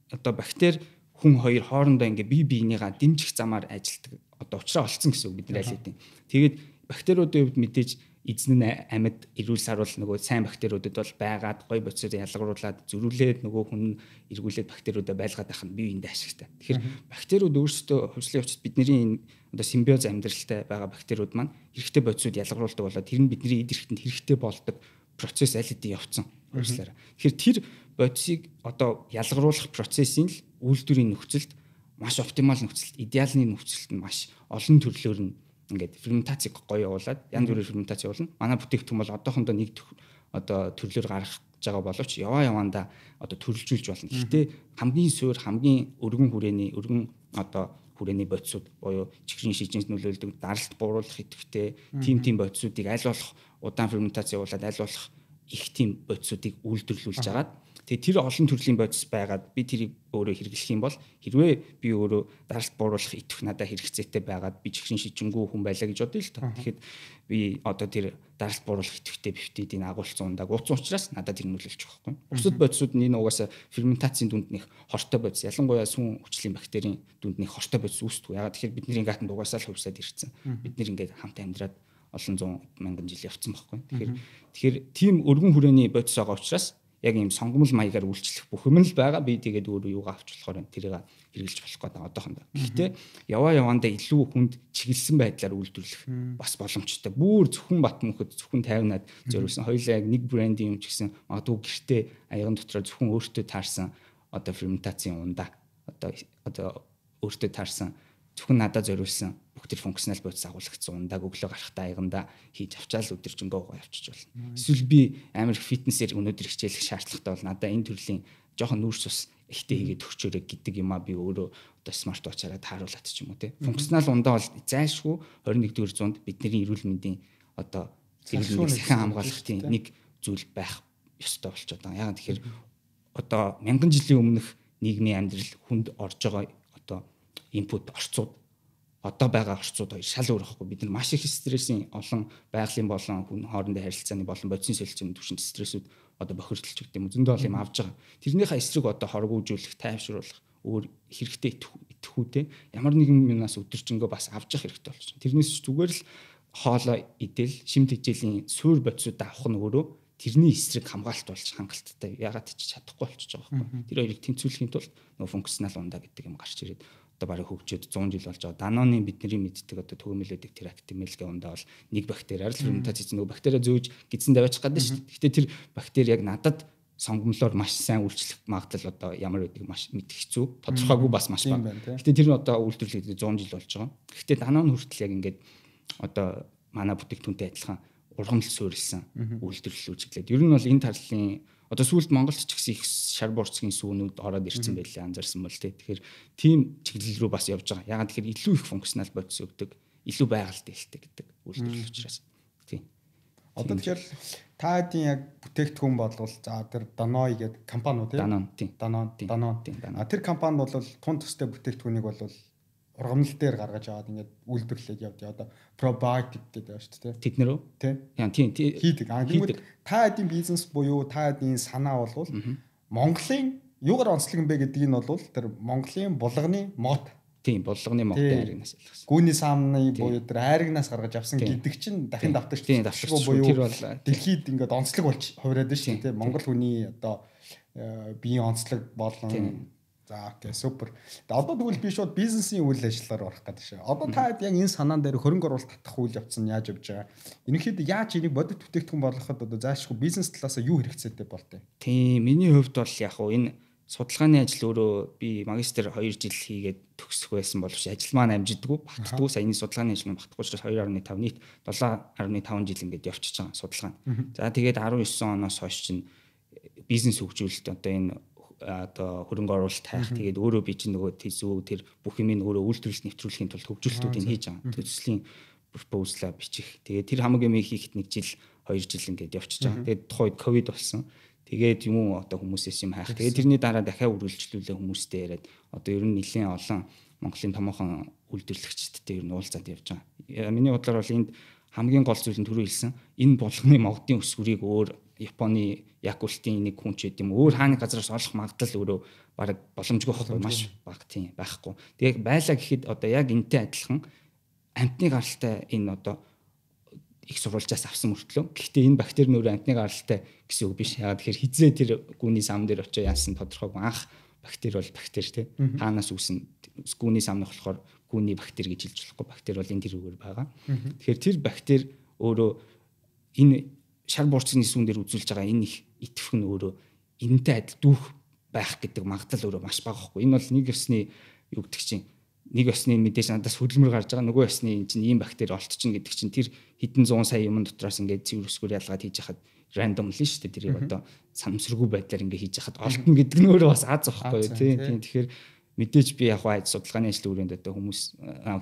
одоо бактери хүн хоёр хоорондоо ингээ бие биенийгаа дэмжих замаар ажилдаг одоо уучраа олцсон гэсэн үг бид нар аль хэдийн тэгээд бактериудын хувьд мэдээж эзэн нь амьд эрүүл саруул нөгөө сайн бактериудад бол байгаад гой бодисоор ялгаруулад зөрүүлээд нөгөө хүн эргүүлээд бактериудаа байлгаад байх нь бие биендээ ашигтай тэгэхээр бактериуд өөрсдөө хувьслын явцад бидний энэ одоо симбиоз амьдралтай байгаа бактериуд маань хэрэгтэй бодисууд ялгаруулдаг болоод тэр нь бидний эд эрхтэнд хэрэгтэй болдог процесс аль хэдийн явцсан уучлаарай. Тэгэхээр тэр бодисыг одоо ялгаруулах процессын л үйлдвэрийн нөхцөлд маш оптимал нөхцөлд, идеалны нөхцөлд нь маш олон төрлөөр нь ингээд ферментацийг гоё явуулаад янз бүрийн ферментац явуулна. Манай бүтээгдэхүүн бол одоохондоо нэг одоо төрлөөр гаргах байгаа боловч яваа яваанда одоо төрөлжүүлж болно. Гэхдээ хамгийн суур хамгийн өргөн хүрээний өргөн одоо хүрээний бодисууд буюу чихрийн шижинд нөлөөлдөг даралт бууруулах идэвхтэй тим тим бодисуудыг аль болох удаан ферментац явуулаад аль болох их тийм бодисуудыг үйлдвэрлүүлж агаад Тэгээ тэр олон төрлийн бодис байгаад би тэрийг өөрөө хэрэглэх юм бол хэрвээ би өөрөө даралт бууруулах итгэх надад хэрэгцээтэй байгаад би чихрийн шижингүү хүн байлаа гэж бодъё л та. Тэгэхэд би одоо тэр даралт бууруулах идэвхтэй бифтидийн агуулсан ундаг утсан учраас надад тэр нөлөөлж байгаа байхгүй. Бусад бодисууд нь энэ угаасаа ферментацийн дүнд нэг хортой бодис. Ялангуяа сүүн хүчлийн бактерийн дүнд нэг хортой бодис үүсдэг. Ягаад тэгэхээр бидний гатанд угаасаа л хувьсаад ирсэн. Бид нэр ингээд хамт амьдраад олон зуун мянган жил явцсан байхгүй. Тэгэхээр тэгэхээр тийм өргөн хүрээний бодис байгаа учраас яг ийм сонгомл маягаар үйлчлэх бүх юм л байгаа. Би тэгээд өөрөө юугаа авч болохоор энэ тэрийг хэрэгжилж болох гэдэг одоохондоо. Гэхдээ яваа явандаа илүү хүнд чиглэсэн байдлаар үйлдвэрлэх бас боломжтой. Бүүр зөвхөн бат мөнхөд зөвхөн тайвнаад зориулсан хоёлаа яг нэг брендийн юм ч гэсэн магадгүй гэртээ аяган дотроо зөвхөн өөртөө таарсан одоо ферментацийн ундаа одоо одоо өөртөө таарсан зөвхөн надад зориулсан бүгд тэр функционал бодис агуулгацсан ундааг өглөө гарахтаа аяганда хийж авчаал өдөржингөө гоо явчих болно. Эсвэл би амар фитнесээр өнөөдөр хичээлэх шаардлагатай бол надаа энэ төрлийн жоохон нүүрс ус ихтэй хийгээд төгчөөрэй гэдэг юм а би өөрөө одоо смарт вочаараа тааруулаад ч юм уу те. Функционал ундаа бол зайлшгүй 21-р зуунд бидний эрүүл мэндийн одоо эрүүл мэндийг сахин хамгаалах тийм нэг зүйл байх ёстой болчиход байгаа. Яг тэгэхээр одоо мянган жилийн өмнөх нийгмийн амьдрал хүнд орж байгаа одоо инпут орцууд одоо байгаа орчууд хоёр шал өөр байхгүй бид нар маш их стрессийн олон байгалийн болон хүн хоорондын харилцааны болон бодисын солилцооны түвшинд стрессүүд одоо бохирдолч гэдэг юм зөндөө ол юм авж байгаа. Тэрнийхээ эсрэг одоо хоргоожүүлэх, тайвшруулах өөр хэрэгтэй итэхүүтэй ямар нэгэн юмнаас өдөржингөө бас авж явах хэрэгтэй болчихсон. Тэрнээс зүгээр л хоолой идэл, шимт хичээлийн суур бодисууд авах нь өөрөө тэрний эсрэг хамгаалалт болж хангалттай ягаад ч чадахгүй болчихж байгаа юм. Тэр хоёрыг тэнцвүүлэхийн тулд нөө функционал ундаа гэдэг юм гарч ирээд одоо барыг хөгжөөд 100 жил болж байгаа. Даноны бидний мэддэг одоо төгөөмөлөдөг терактимэл гэх үндэ бол нэг бактери арил ферментац хийсэн нөгөө бактери зөөж гидсэн даваачих гадна шүү дээ. Гэхдээ тэр бактери яг надад сонгомлоор маш сайн үйлчлэх магадлал одоо ямар гэдэг маш мэдэх хэцүү. Тодорхойгүй бас маш бага. Гэхдээ тэр нь одоо үйлдвэрлэхэд 100 жил болж байгаа. Гэхдээ данон хүртэл яг ингээд одоо манай бүтээгтүүнтэй адилхан ургамал суурилсан үйлдвэрлэл үүсгэлээд ер нь бол энэ тарлын одоо сүүлд Монголд ч гэсэн их шар борцгийн сүүнүүд ороод ирсэн байлээ анзаарсан бол тий. Тэгэхээр тийм чиглэл рүү бас явж байгаа. Ягаад тэгэхээр илүү их функционал бодис өгдөг, илүү байгальд хэлдэг гэдэг үйлдэл учраас. Тий. Одоо тэгэхээр та хэдийн яг бүтээгдэхүүн болвол за тэр Danone гэдэг компани уу тий? Danone тий. Danone тий. Danone тий. А тэр компани бол тун төстэй бүтээгдэхүүнийг бол ургамал дээр гаргаж аваад ингээд үйлдвэрлээд явдээ. Одоо probiotic гэдэг байна шүү дээ. Тэд нэрөө? Тийм. Яа тийм. Хийдэг. Аа тэгвэл та хэдийн бизнес буюу та хэдийн санаа болвол Монголын юугаар онцлог юм бэ гэдгийг нь бол тэр Монголын булганы мод тийм булганы мод айрагнаас илгэсэн. Гүний саамны буюу тэр айрагнаас гаргаж авсан гэдэг чинь дахин давтарч тийм давтарч буюу тэр бол дэлхийд ингээд онцлог болж хувираад байна шүү дээ. Монгол хүний одоо э, биеийн онцлог болон За окей супер. Тэгээ одоо тэгвэл би шууд бизнесийн үйл ажиллагаар орох гэдэг шээ. Одоо та яг энэ санаан дээр хөрөнгө оруулалт татах үйл явц нь яаж явж байгаа? Ерөнхийдөө яаж энийг бодит бүтээгдэхүүн болгоход одоо заашгүй бизнес талаас юу хэрэгцээтэй болтой? Тийм, миний хувьд бол яг уу энэ судалгааны ажил өөрөө би магистр 2 жил хийгээд төгсөх байсан боловч ажил маань амжиддгүй батдгүй саяны судалгааны ажил нь батдгүй учраас 2.5 нийт 7.5 жил ингээд явчихсан судалгаа. За тэгээд 19 оноос хойш чинь бизнес хөгжүүлэлт одоо энэ одоо хөрөнгө оруулалт хайх тэгээд өөрөө би чинь нөгөө төсөө тэр бүх юмыг өөрөө үйлдвэрлэлд нэвтрүүлэхийн тулд хөгжүүлэлтүүдийг хийж байгаа. Төслийн пропозлаа бичих. Тэгээд тэр хамаг юм хийхэд нэг жил 2 жил ингээд явчихж байгаа. Тэгээд тухайд ковид болсон. Тэгээд юм уу одоо хүмүүсээс юм хайх. Тэгээд тэрний дараа дахиад үргэлжлүүлээ хүмүүстэй яриад одоо ер нь нэлийн олон Монголын томоохон үйлдвэрлэгчдтэй ер нь уулзаад явж байгаа. Миний бодлоор бол энд хамгийн гол зүйл нь түрүү хэлсэн энэ булганы модын өсвөрийг өөр Японы яг ултын нэг хүн ч гэдэм өөр хааны газраас олох магадлал өөрөө баг боломжгүй хол маш бага тийм байхгүй. Тэгээ байлаа гэхэд одоо яг энтэй адилхан амтны гаралтай энэ одоо их сурвалжаас авсан мөртлөө. Гэхдээ энэ бактери нь өөрөө амтны гаралтай гэсэн үг биш. Яг тэгэхээр хизээ тэр гүний сам дээр очиж яасан тодорхойгүй анх бактери бол бактери тийм хаанаас үүсэн гүний сам нь болохоор гүний бактери гэж хэлж болохгүй бактери бол энэ тэр үгээр байгаа. Тэгэхээр тэр бактери өөрөө энэ шар буурчны сүүн дээр үзүүлж байгаа энэ их итгэх нь өөрөө энэтэй адил дүүх байх гэдэг магадлал өөрөө маш бага байхгүй. Энэ бол нэг ёсны юу гэдэг чинь нэг ёсны мэдээж надаас хөдөлмөр гарч байгаа нөгөө ёсны энэ чинь ийм бактери олтчихно гэдэг чинь тэр хэдэн 100 сая юм дотроос ингээд цэвэрсгүүр ялгаад хийж хахад рандом л нь шүү дээ. Тэрийг одоо санамсргүй байдлаар ингээд хийж хахад олтно гэдэг нь өөрөө бас аз واخгүй тий. Тэгэхээр мэдээж би яг хаад судалгааны ажил өрөөнд одоо хүмүүс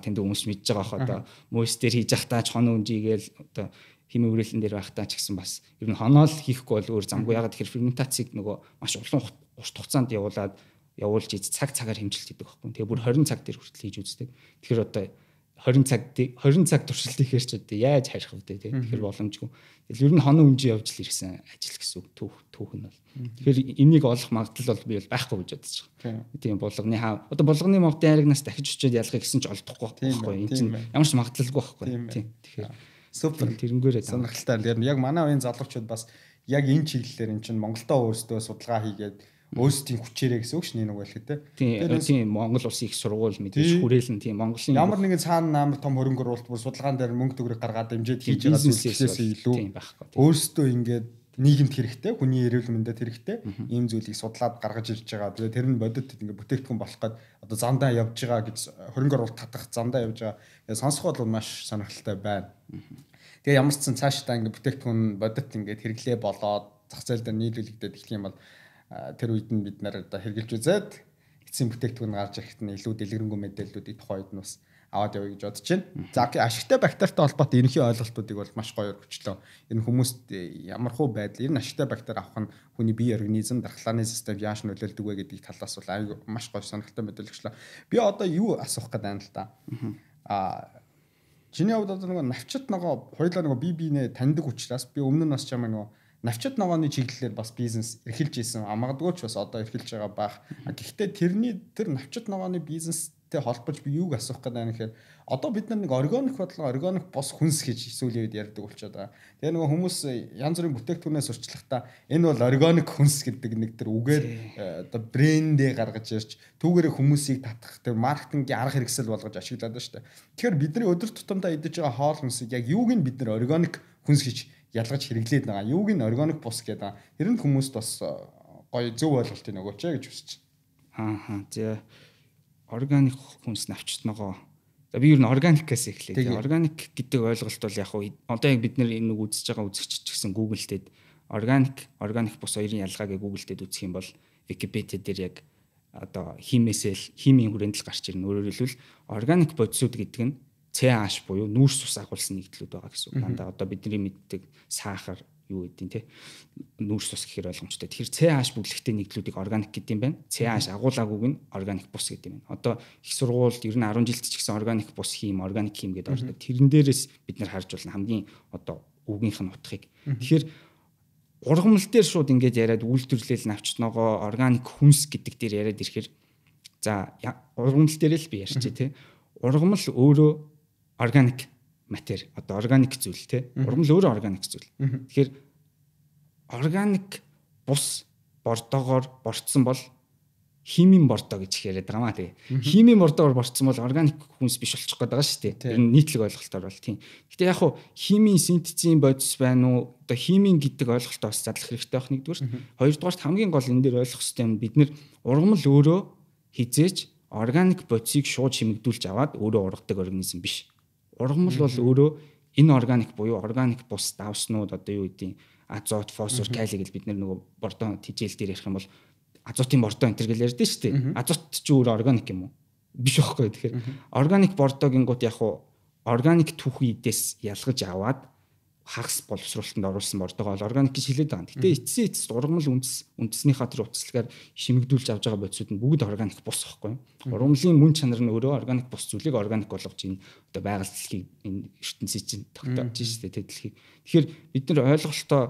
танд хүмүүс мэдж байгаа хаа одоо мөс дээр хийж ахтаач хон үнжигээл одоо химийн үрээлэн дээр байхдаа ч гэсэн бас ер нь хоноол хийхгүй бол өөр замгүй ягаад тэгэхээр ферментацийг нөгөө маш улаан урт хугацаанд явуулаад явуулж ийз цаг цагаар хэмжилт хийдэг байхгүй. Тэгээ бүр 20 цаг дээр хүртэл хийж үздэг. Тэгэхээр одоо 20 цаг 20 цаг туршилт ихээр ч одоо яаж харих вэ тий. Тэгэхээр боломжгүй. Тэгэл ер нь хоног үнжи явж л ирсэн ажил гэсэн үг түүх түүх нь бол. Тэгэхээр энийг олох магадлал бол би бол байхгүй гэж бодож байгаа. Тийм булганы хаа одоо булганы мовтын харигнаас дахиж очиод ялахыг гэсэн ч олдохгүй байхгүй. Энд чинь ямар ч магадлалгүй байхгүй. Тийм. Тэгэхээр Супер. Тэрнгээрээ сонирхолтой. Тэгэхээр яг манай уян залуучууд бас яг энэ чиглэлээр эн чинь Монголдоо өөрсдөө судалгаа хийгээд өөрсдийн хүчээрээ гэсэн үг шнээ нүгэл хэвтэй. Тийм тийм Монгол улсын их сургууль мэдээж хүрээлэн тийм Монголын ямар нэгэн цаана амар том хөрөнгөөр уралт бүр судалгаан дээр мөнгө төгрөг гаргаад дэмжиж хийж байгаа зүйлсээс илүү өөрсдөө ингээд нийгэмд хэрэгтэй хүний эрүүл мэндэд хэрэгтэй ийм зүйлийг судлаад гаргаж ирж байгаа. Тэгээ тэр нь бодит ингээ бүтээгдэхүүн болох гээд одоо зандаа явж байгаа гэж хөрөнгө оруулалт татах зандаа явж байгаа. Тэгээ сонсох бол маш сонирхолтой байна. Тэгээ ямар ч сан цаашдаа ингээ бүтээгдэхүүн бодит ингээ хэрэглээ болоод зах зээл дээр нийлүүлэгдээд эхлэх юм бол тэр үед нь бид нар одоо хэрэгжилж үзээд эцсийн бүтээгдэхүүн гарч ирэхэд нь илүү дэлгэрэнгүй мэдээллүүдийн тухайд нь бас аваад явъя гэж бодож байна. За ашигтай бактеритай холбоотой ерөнхий ойлголтуудыг бол маш гоёор хүчлөө. Энэ хүмүүст э, ямархуу байдал, энэ ашигтай бактери авах нь хүний бие организм, дархлааны систем яаж нөлөөлдөг вэ гэдгийг талаас бол аюу маш гоё сонирхолтой мэдээлэл өглөө. Би одоо юу асуух гэдэг юм л та. Аа чиний хувьд одоо нөгөө навчит нөгөө хоёлаа нөгөө би бинэ таньдаг учраас би өмнө нь бас чамаа нөгөө навчит ногооны чиглэлээр бас бизнес эрхэлж исэн амгадгүй ч бас одоо эрхэлж байгаа баах. Гэхдээ тэрний тэр навчит ногооны бизнес тэй холбож би юуг асуух гэдэг юм гэхээр одоо бид нар нэг органик бодлого органик бос хүнс гэж сүүлийн үед ярьдаг болчиход байгаа. Тэгээ нөгөө хүмүүс янз бүрийн бүтээгдэхүүнээс сурчлахтаа энэ бол органик хүнс гэдэг нэг төр үгээр э, одоо брендээ гаргаж ирч түүгээр хүмүүсийг татах тэр маркетингийн арга хэрэгсэл болгож ашиглаад байна шүү дээ. Тэгэхээр бидний өдөр тутамдаа идэж байгаа хоол хүнсийг яг юуг нь бид нар органик хүнс гэж ялгаж хэрэглээд байгаа. Юуг нь органик бус гэдэг. Хэрэв хүмүүст бас э, гоё зөв ойлголтыг нөгөөч гэж хүсэж. Аа хаа. Тэгээ органик хүнс навчтногоо. За би ер нь органикээс эхлэв. Органик гэдэг ойлголт бол яг уу одоо яг бид нэр нэг үзэж байгаа үзэгч гэсэн Google-дээд органик, органик бус хоёрын ялгааг Google-дээд үзэх юм бол Википедиа дээр яг одоо химээсэл химийн хүрээнд л гарч ирнэ. Өөрөөр хэлбэл органик бодисууд гэдэг нь CH буюу нүүрс ус агуулсан нэгдлүүд байгаа гэсэн үг. Дандаа одоо бидний мэддэг сахар, юу гэдэг те нүүрс ус гэхэр ойлгомжтой. Тэгэхээр CH бүлэгтэй нэгдлүүдийг органик гэдэг юм байна. CH агуулаагүйг нь органик бус гэдэг юм байна. Одоо их сургуульд ер нь 10 жилд ч гэсэн органик бус хийм, органик хийм гэдэг ордог. Тэрэн дээрээс бид нар харж болно хамгийн одоо үгийнх нь утгыг. Тэгэхээр ургамал дээр шууд ингэж яриад үйлдвэрлэл навчтногоо органик хүнс гэдэг дээр яриад ирэхээр за ургамал дээр л би ярьчих тий. Ургамал өөрөө органик матери одоо органик зүйл те ургамал өөрөө органик зүйл тэгэхээр органик бус бордоогоор борцсон бол химийн бордоо гэж яриад байгаа маа тий химийн бордоогоор борцсон бол органик хүнс биш болчих гээд байгаа шүү дээ ер нь нийтлэг ойлголтоор бол тийм гэхдээ яг хуу химийн синтезийн бодис байна уу одоо химийн гэдэг ойлголтоо бас задлах хэрэгтэй байх нэгдүгээр хоёрдугаар хамгийн гол энэ дээр ойлгох хэрэгтэй юм бид нэр ургамал өөрөө хизээч органик бодисыг шууд чимэгдүүлж аваад өөрөө ургадаг организм биш Ургамал бол өөрөө энэ органик буюу органик бус давснууд одоо юу гэдэг азот, фосфор, калий гэл бид нөгөө бордон тижэл дээр ярих юм бол азотын бордоо энэ төр гэл ярьдэн шүү дээ. Азот ч өөр органик юм уу? Биш байхгүй. Тэгэхээр органик бордоогийн гут яг хуу органик түүхийдээс ялгаж аваад хагас боловсруулалтанд оруулсан бордогоо органик гэж хэлээд байгаа. Гэтэ эцсийн эцэст ургамал үндэс үндэснийхаа тэр утаслагаар шимэгдүүлж авж байгаа бодисууд нь бүгд органик бус байхгүй юу? Ургамлын мөн чанар нь өөрөө органик бус зүйлийг органик болгож энэ одоо байгаль дэлхийг энэ ертөнцийн чинь тогтоож шүү дээ тэд дэлхийг. Тэгэхээр бид нар ойлголтоо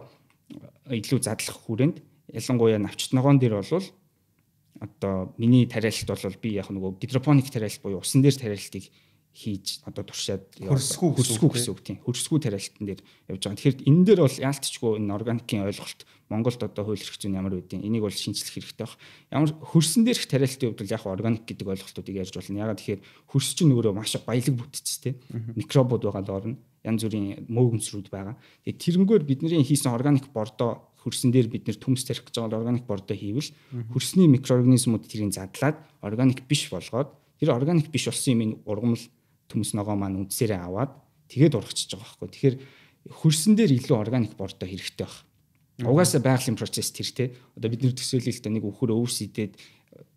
илүү задлах хүрээнд ялангуяа навчт ногоон дэр болвол одоо миний тариалт бол би яг нөгөө гидропоник тариалт буюу усан дээр тариалтыг хийж одоо туршаад хөрсгүү хөрсгүү гэсэн үг тийм хөрсгүү тариалтан дээр явж байгаа. Тэгэхээр энэ дээр бол яалтчгүй энэ органикийн ойлголт Монголд одоо хууль эрх зүйн ямар үүдийн энийг бол шинжлэх хэрэгтэй баг. Ямар хөрсөн дээрх тариалтын хувьд бол яг органик гэдэг ойлголтуудыг ярьж болно. Ягаад тэгэхээр хөрс чинь өөрөө маш их баялаг бүтц тийм микробууд байгаа л орно. Янз бүрийн мөөгнсрүүд байгаа. Тэгээ тэрнгөөр бидний хийсэн органик бордоо хөрсөн дээр бид нэр төмс тарих гэж байгаа органик бордоо хийвэл хөрсний микроорганизмууд тэрийг задлаад органик биш болгоод тэр органик биш болсон юм энэ ургамал төмс ногоо маань үндсээрээ аваад тэгээд ургачихж байгаа байхгүй. Тэгэхээр хөрсөн дээр илүү органик бордоо хэрэгтэй баг. Угаасаа байгалийн процесс тэр те. Одоо бид нэр төсөөлөлтөө нэг үхэр өвсөдөөд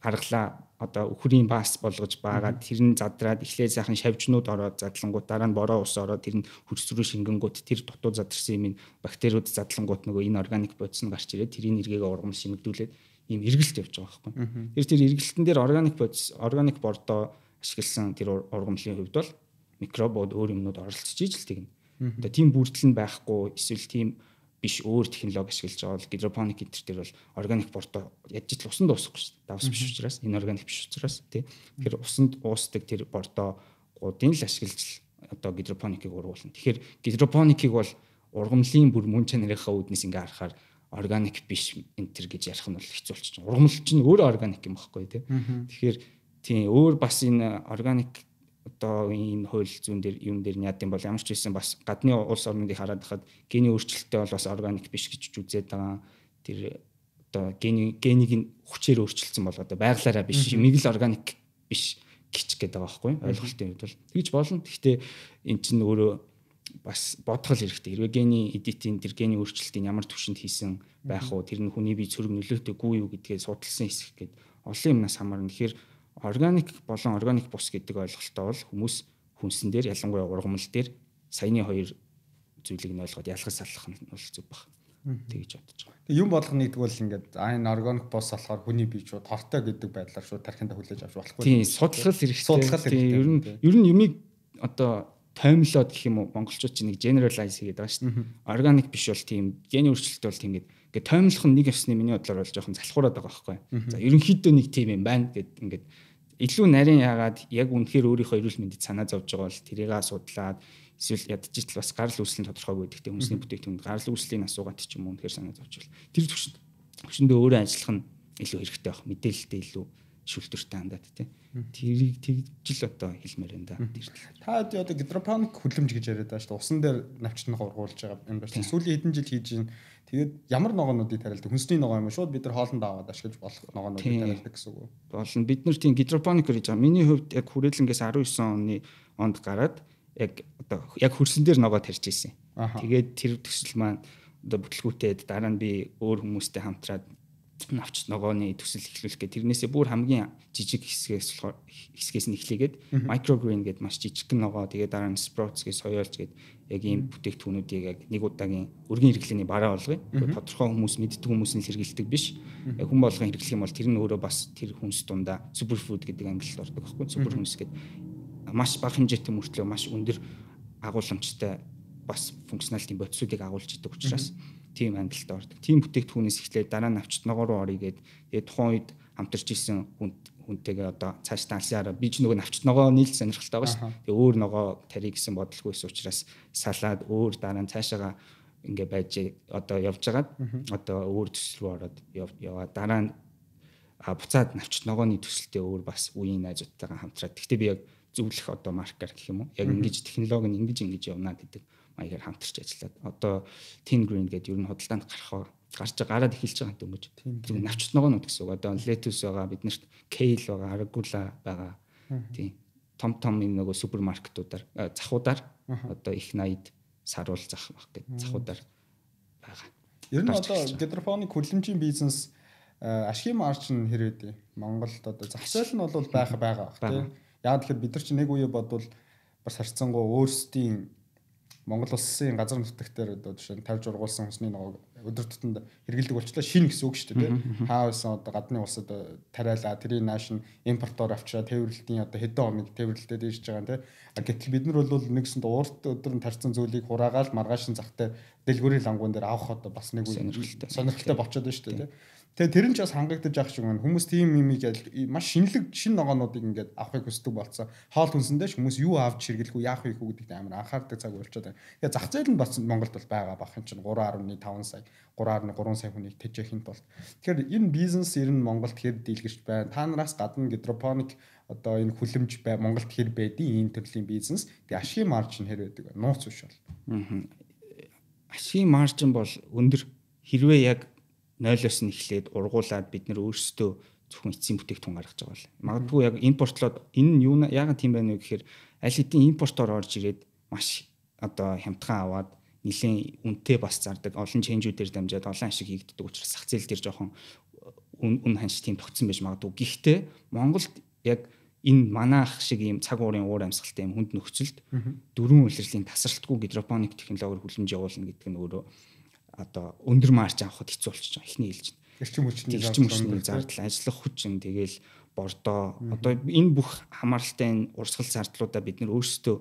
аргалаа одоо үхрийн бас болгож баагаад тэр нь задраад эхлээ сайхан шавжнууд ороод задлангууд дараа нь бороо ус ороод тэр нь хөрсрүү шингэнгууд тэр дутуу задарсан юм бактериуд задлангууд нөгөө энэ органик бодис нь гарч ирээд тэрийн эргээгээ ургам шимэгдүүлээд ийм эргэлт явж байгаа байхгүй. Тэр тэр эргэлтэн дээр органик бодис органик бордоо ашигласан тэр ургамлын хувьд бол микробод өөр юмнууд оролцож ижил тэгнэ. Одоо тийм бүрдэл нь байхгүй эсвэл тийм биш өөр технологи ашиглаж байгаа бол гидропоник гэдэг төр бол органик бордо ядж ижил усанд дуусахгүй шүү дээ. Давс биш учраас, инорганик биш учраас тий. Тэгэхээр усанд уусдаг тэр бордогуудын л ашиглаж одоо гидропоникийг ургуулна. Тэгэхээр гидропоникийг бол ургамлын бүр мөн чанарынхаа үүднээс ингээ харахаар органик биш энэ төр гэж ярих нь бол хэцүү болчих. Ургамал чинь өөрөө органик юм байхгүй тий. Тэгэхээр Тийм өөр бас энэ органик одоо энэ хууль зүйн дээр юм дээр нь яд юм бол ямар ч хэлсэн бас гадны улс орнуудыг хараад хахад гений өөрчлөлттэй бол бас органик биш гэж үзээд байгаа. Тэр одоо гений генийг хүчээр өөрчилсөн бол одоо байглаараа биш нэг л органик биш гिच гэдэг байгаа байхгүй ойлголтын үед бол тэгж болно. Гэхдээ эн чинь өөрөө бас бодгол хэрэгтэй. Хэрвээ гений эдитийн тэр гений өөрчлөлтийн ямар төвшөнд хийсэн байх уу тэр нь хүний бие цөрөг нөлөөтэйгүй юу гэдгээ судалсан хэсэг гэдэг олон юмнаас хамаарна. Тэгэхээр Органик болон органик бус гэдэг ойлголтоо бол хүмүүс хүнсэн дээр ялангуяа ургамал дээр саяны хоёр зүйлийг нь ойлгоод ялгаж салах нь бол зүг баг. Тэгж бодож байгаа. Юм болгоно гэдэг бол ингээд айн органик бос болохоор хүний бие шүү тортой гэдэг байдлаар шүү тархинда хүлээж авч болохгүй. Тийм, судлал хэрэгтэй. Судлал хэрэгтэй. Ер нь ер нь юмыг одоо таймлоод гэх юм уу монголчууд чинь нэг generalize хийгээд байгаа шүү дээ. Organic биш бол тийм, гений өөрчлөлт бол тийм гэдэг. Ингээ таймлах нь нэг ёсны миний бодлоор бол жоохон залхуураад байгаа байхгүй. За ерөнхийдөө нэг тийм юм байна гэд ингээд илүү нарийн яагаад яг үнэхээр өөрийнхөө эрүүл мэндэд санаа зовж байгаа бол тэрийг асуудлаад эсвэл ядчих бас гарал үүслийн тодорхойгүй гэдэгтэй хүмүүсийн бүтээгдэхүүн гарал үүслийн асуугаад ч юм уу үнэхээр санаа зовж байна. Тэр төвшөнд төвшөндөө өөрөө ажиллах нь илүү хэрэгтэй байх мэдээлэлтэй илүү шүлтөртэй хандаад тий. Тэрийг тэгж л одоо хэлмээр энэ да. Та одоо гидропоник хүлэмж гэж яриад байгаа шүү дээ. Усан дээр навчтныг ургуулж байгаа юм байна. Сүүлийн хэдэн жил хийж ийн Тэгээд ямар ногоонуудыг тарилдаг? Хүнсний ногоо юм уу? Шууд бид нар хоолнд аваад ашиглаж болох ногоонуудыг тарилдаг гэсэн үг үү? Болно. Бид нар тийм гидропоник гэж байгаа. Миний хувьд яг хүрээлэнгээс 19 оны онд гараад яг одоо яг хөрсөн дээр ногоо тарьж ирсэн. Тэгээд тэр төсөл маань одоо бүтлгүүтээд дараа нь би өөр хүмүүстэй хамтраад навч ногооны төсөл эхлүүлэх гэх тэрнээсээ бүр хамгийн жижиг хэсгээс болохоор хэсгээс нь эхлэгээд microgreen гэдээ маш жижиг ногоо тэгээд дараа нь sprouts гэж соёолж гээд яг ийм бүтээгдэхүүнүүдийг яг нэг удаагийн өргөн хэрэглээний бараа болгоё. Тодорхой хүмүүс мэддэг хүмүүс нь хэрэгэлдэг биш. Яг хүн болгон хэрэглэх юм бол тэр нь өөрөө бас тэр хүнс дундаа superfood гэдэг ангилалд ордог байхгүй супер хүнс гэдэг маш бага хэмжээтэй мөртлөө маш өндөр агуулмжтай бас функционалитийн бодисуудыг агуулж идэг учраас mm -hmm тийм амжилт ордог. Тийм бүтээгдэхүүнээс эхлээд дараа нь авчид ногоо руу орё гэд тэгээд тухайн үед хамтарч исэн хүнд хүнтэйгээ одоо цааш тансаараа би ч нөгөө навчт ногоо нийл сонирхолтой байгаа шүү. Тэгээ өөр ногоо тарий гэсэн бодолгүй ус учраас салаад өөр дараа нь цаашаага ингээ байж одоо явж байгаад одоо өөр төсөл рүү ороод яваа дараа нь буцаад навчт ногооны төсөлтөө өөр бас үеийн найзуудтайгаа хамтраад. Гэхдээ би яг зөвлөх одоо маркер гэх юм уу. Яг ингэж технологи нь ингэж ингэж явна гэдэг маягаар хамтарч ажиллаад одоо Tin Green гэдэг ер нь худалдаанд гарах гарч гараад эхэлж байгаа юм гэж. Зөв навч ногоонууд гэсэн үг. Одоо Lettuce байгаа, биднэрт Kale байгаа, Arugula байгаа. Тийм. Том том энэ нөгөө супермаркетуудаар э, захуудаар одоо их 80-д саруул зах баг гэдэг захуудаар байгаа. Ер нь одоо гидропоник хөлмжийн бизнес э, ашгийн марж нь хэрэг үү? Монголд одоо зах зээл нь бол байх байгаа баг тийм. Яг тэгэхээр бид нар чинь нэг үе бодвол бас харцсангуу өөрсдийн Монгол улсын газар нутгтэр одоо жишээ нь 50 жургуулсан хүнсний нөгөө өдөр тутмын хэрэгэлдэг болчлаа шин гэсэн үг шүү дээ тий. Хаа байсан одоо гадны улсад тариалаа тэрийг нааш нь импортоор авчираа тээвэрлэлтийн одоо хэдэн хоног тээвэрлэлтэд ирж байгаа нь тий. Гэтэл бид нар бол нэгсэнд уурт өдөр нь тарцсан зүйлийг хураагаал маргааш нь захтай дэлгүүрийн лангуун дээр авах одоо бас нэг сонирхолтой сонирхолтой болчиход байна шүү дээ тий. Тэгээ тэр нь ч бас хангагдаж явах шиг байна. Хүмүүс тийм юм яг маш шинэлэг шин ногоонуудыг ингээд авахыг хүсдэг болсон. Хоол хүнсэндээ ч хүмүүс юу авч хэрэглэх үү, яах вэ гэдэгт амар анхаардаг цаг болчиход байна. Тэгээ зах зээл нь бас Монголд бол байгаа бах юм чинь 3.5 сая, 3.3 сая хүнийг тэжээх юм бол. Тэгэхээр энэ бизнес ер нь Монголд хэр дийлгэрч байна. Та нараас гадна гидропоник одоо энэ хүлэмж бай Монголд хэр байдیں۔ Энэ төрлийн бизнес. Тэгээ ашгийн маржин хэр байдаг вэ? Нууц биш бол. Аа. Ашгийн маржин бол өндөр хэрвээ яг нойлоос нь эхлээд ургуулад бид нэр өөрсдөө зөвхөн эцсийн бүтээгдэхүүн гаргаж байгаа л. Магадгүй яг импортлоод энэ нь юу яагаад тийм байна вэ гэхээр аль хэдийн импортоор орж ирээд маш одоо хямдхан аваад нэлээд үнэтэй бас зардаг олон чэнжүүдээр дамжаад олон ашиг хийгддэг учраас зах зээл дээр жоохон үн ханш тийм тогтсон байж магадгүй. Гэхдээ Монголд яг энэ манаах шиг ийм цаг уурын уур амьсгалтай юм хүнд нөхцөлд дөрвөн үйлрлийн тасралтгүй гидропоник технологиор хүлэмж явуулна гэдэг нь өөрөө одоо өндөр марж авахд хэцүү болчихж байгаа эхний ээлж нь. Эрчим хүчний эрчим хүчний зардал, ажиллах хүч нь тэгэл бордоо. Одоо энэ бүх хамааралтай энэ урсгал зардлуудаа бид нэр өөрсдөө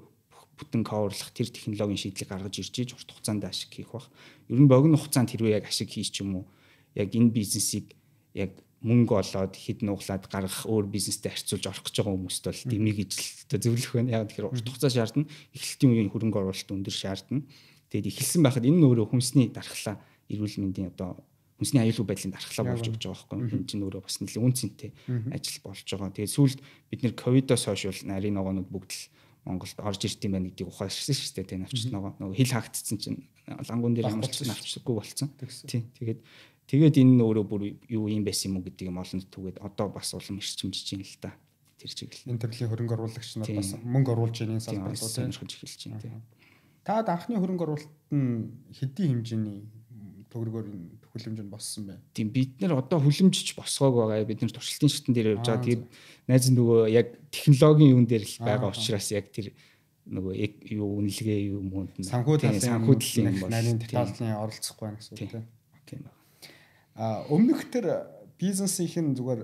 бүтэн коверлах тэр технологийн шийдлийг гаргаж ирж ийж урт хугацаанд ашиг хийх бах. Ер нь богино хугацаанд хэрвээ яг ашиг хийч юм уу? Яг энэ бизнесийг яг мөнгө олоод хэд нуглаад гаргах өөр бизнестэй харьцуулж орох гэж байгаа хүмүүст бол дэмий гэж зөвлөх байна. Яг тэгэхээр урт хугацаа шаардна, эхлэлтийн үеийн хөрөнгө оруулалт өндөр шаардна. Тэгээд эхэлсэн байхад энэ нь өөрөө хүнсний дархлаа эрүүл мэндийн одоо хүнсний аюулгүй байдлын дархлаа болж өгч байгаа байхгүй энэ чинь өөрөө бас нэлээд үн цэнтэй ажил болж байгаа. Тэгээд сүүлд бид нэр ковидоос хойш бол нарийн ногоонууд бүгд л Монголд орж ирд юм байна гэдгийг ухаарсан шүү дээ. Тэгээд авчирсан нөгөө нөгөө хил хаагдсан чинь лангуун дээр ямар ч авчирсаггүй болсон. Тийм. Тэгээд тэгээд энэ нь өөрөө бүр юу юм байсан юм уу гэдгийг олонд түгээд одоо бас улам ирчимж чинь л та тэр чиглэл. Энэ төрлийн хөрөнгө оруулагч нар бас мөнгө оруулж ийм салбарлууд сонирхож эхэлж байна. Таад анхны хөрөнгө оруулалт нь хэдийн хэмжээний төгрөгөөр хүлэмж нь болсон байна. Тийм бид нар одоо хүлэмжж босгоог байгаа. Бид нар туршилтын шатн дээр явж байгаа. Тэгээд найз нөгөө яг технологийн юун дээр л байгаа учраас яг тэр нөгөө юу үнэлгээ юм уу санхүүдлын санхүүдлын юм бол нарийн деталлын оролцохгүй байх гэсэн үг тийм. Тийм байна. А өмнөх тэр бизнесийнхэн зүгээр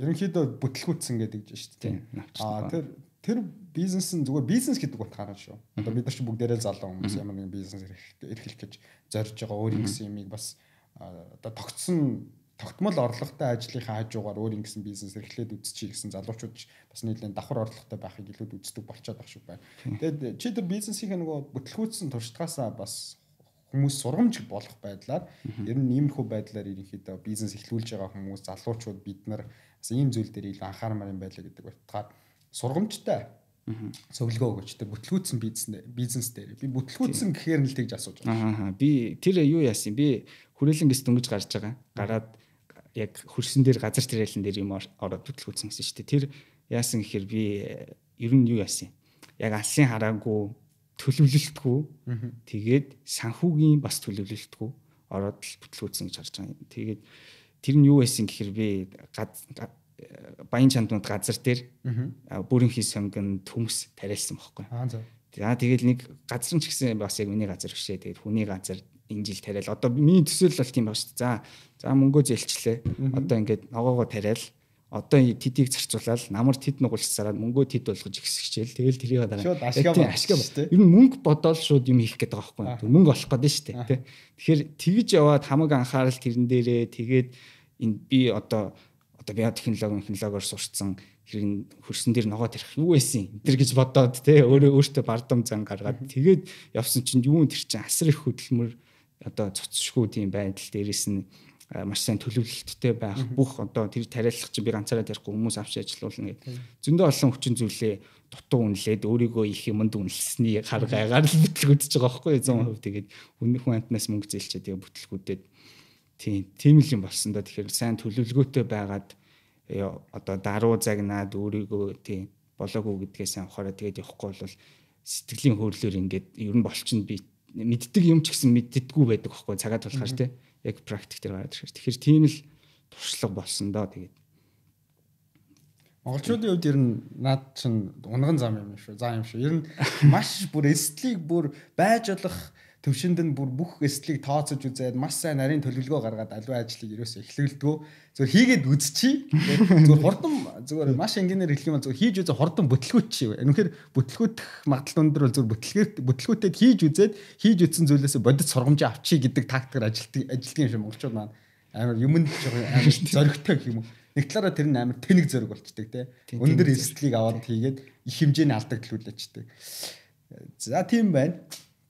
ерөнхийдөө бүтлгүүцсэн гэдэг гэж байна шүү дээ. Тийм. А тэр тэр бизнес нь зүгээр бизнес гэдэг утгаараа шүү. Одоо бид нар ч бүгдээрээ залуу хүмүүс ямар нэгэн бизнес эрхлэх гэж зорж байгаа өөр юм гэсэн юмыг бас одоо тогтсон тогтмол орлоготой ажлынхаа хажуугаар өөр юм гэсэн бизнес эрхлээд үзчихье гэсэн залуучууд бас нэлээд давхар орлоготой байхыг илүүд үздэг болчиход байгаа шүү байна. Тэгээд чи тэр бизнесийнхээ нөгөө бүтлгүүцсэн туршлагаасаа бас хүмүүс сургамж болох байдлаар ер нь иймэрхүү байдлаар ерөнхийдөө бизнес эхлүүлж байгаа хүмүүс залуучууд бид нар бас ийм зүйл дээр илүү анхаармаар юм байлаа гэдэг утгаар сургамжтай зөвлөгөө өгөөч тэр бүтлгүүцсэн бизнес бизнес дээр би бүтлгүүцсэн гэхээр нь л тэгж асууж байна. Аа би тэр юу яасан би хүрээлэн гэс дөнгөж гарч байгаа. Гараад яг хөрсөн дээр газар тэрэлэн дээр юм ороод бүтлгүүцсэн гэсэн шүү дээ. Тэр яасан гэхээр би ер нь юу яасан. Яг алсын хараагүй төлөвлөлтгүй тэгээд санхүүгийн бас төлөвлөлтгүй ороод бүтлгүүцсэн гэж харж байгаа юм. Тэгээд тэр нь юу яасан гэхээр би баян чандмууд газар дээр бүрэн хий сонгон төмс тариалсан байхгүй. Аа зөв. За тэгэл нэг газар ч гэсэн бас яг миний газар бишээ. Тэгээд хүний газар энэ жил тариал. Одоо миний төсөөлөл бол тийм байна шүү дээ. За за мөнгөө зээлчлээ. Одоо ингээд ногоогоо тариал. Одоо тэдийг зарцуулаад намар тэд нугуулсараад мөнгөө тэд болгож ихсгчээл. Тэгэл тэрийг дараа. Шууд ашиг э, ашиг. Ер нь мөнгө бодоол шууд юм хийх гээд байгаа байхгүй. Мөнгө олох гээд шүү дээ. Тэгэхээр тэгж яваад хамаг анхаарал тэрэн дээрээ тэгээд энэ би одоо одоо био технологи технологиор сурцсан хэрэг хөрсөн дээр ногоод ирэх юу байсан энэ төр гэж бодоод те өөрөө өөртөө бардам зан гаргаад тэгээд явсан чинь юу энэ төр чинь асар их хөдөлмөр одоо цоцшгүй тийм байдал дээрээс нь маш сайн төлөвлөлттэй байх бүх одоо тэр тариалах чинь би ганцаараа ярихгүй хүмүүс авч ажилуулна гэдэг зөндөө олон хүчин зүйлээ дутуу үнэлээд өөрийгөө их юмд үнэлсэний хар гайгаар л бүтлгүүдж байгаа байхгүй 100% тэгээд өмнөх хүн амтнаас мөнгө зээлчээ тэгээд бүтлгүүдэд Тийм, тийм л юм болсон да. Тэгэхээр сайн төлөвлөгөөтэй байгаад э, одоо даруу загнаад өөрийгөө тийм болоогүй гэдгээ сайн ухаараа тэгээд явахгүй бол сэтгэлийн хөөрлөөр ингээд ер нь болчихно би мэддэг юм ч гэсэн мэддэггүй байдаг хөөхгүй цагаат болохоор тийм яг практик дээр гараад ирэхээр тэгэхээр тийм л туршлага болсон доо тэгээд Монголчуудын хувьд ер нь наад чин унган зам юм шүү. За юм шүү. Ер нь маш бүр эслийг бүр байж болох төвшөнд нь бүр бүх эслийг тооцож үзээд маш сайн нарийн төлөвлөгөө гаргаад аливаа ажлыг ерөөсөө эхлүүлдэггүй. Зөвхөн хийгээд үзчихье. Зөвхөн хурдан зөвхөн маш энгийнээр хэлэх юм бол зөвхөн хийж үзээ хурдан бүтлгүүтчихье. Үнэхээр бүтлгүүтэх магадлал өндөр бол зөвхөн бүтлгээд бүтлгүүтэд хийж үзээд хийж үзсэн зүйлээс бодит сургамжаа авчий гэдэг тактикаар ажилтдаг ажилтдаг юм шиг монголчууд маань амар юмнд жоохон амар зоригтой гэх юм уу. Нэг талаараа тэр нь амар тэнэг зориг болчдаг те. Өндөр эслийг аваад хийгээд их хэмжээний алдагдлуулчихдаг. За тийм байна.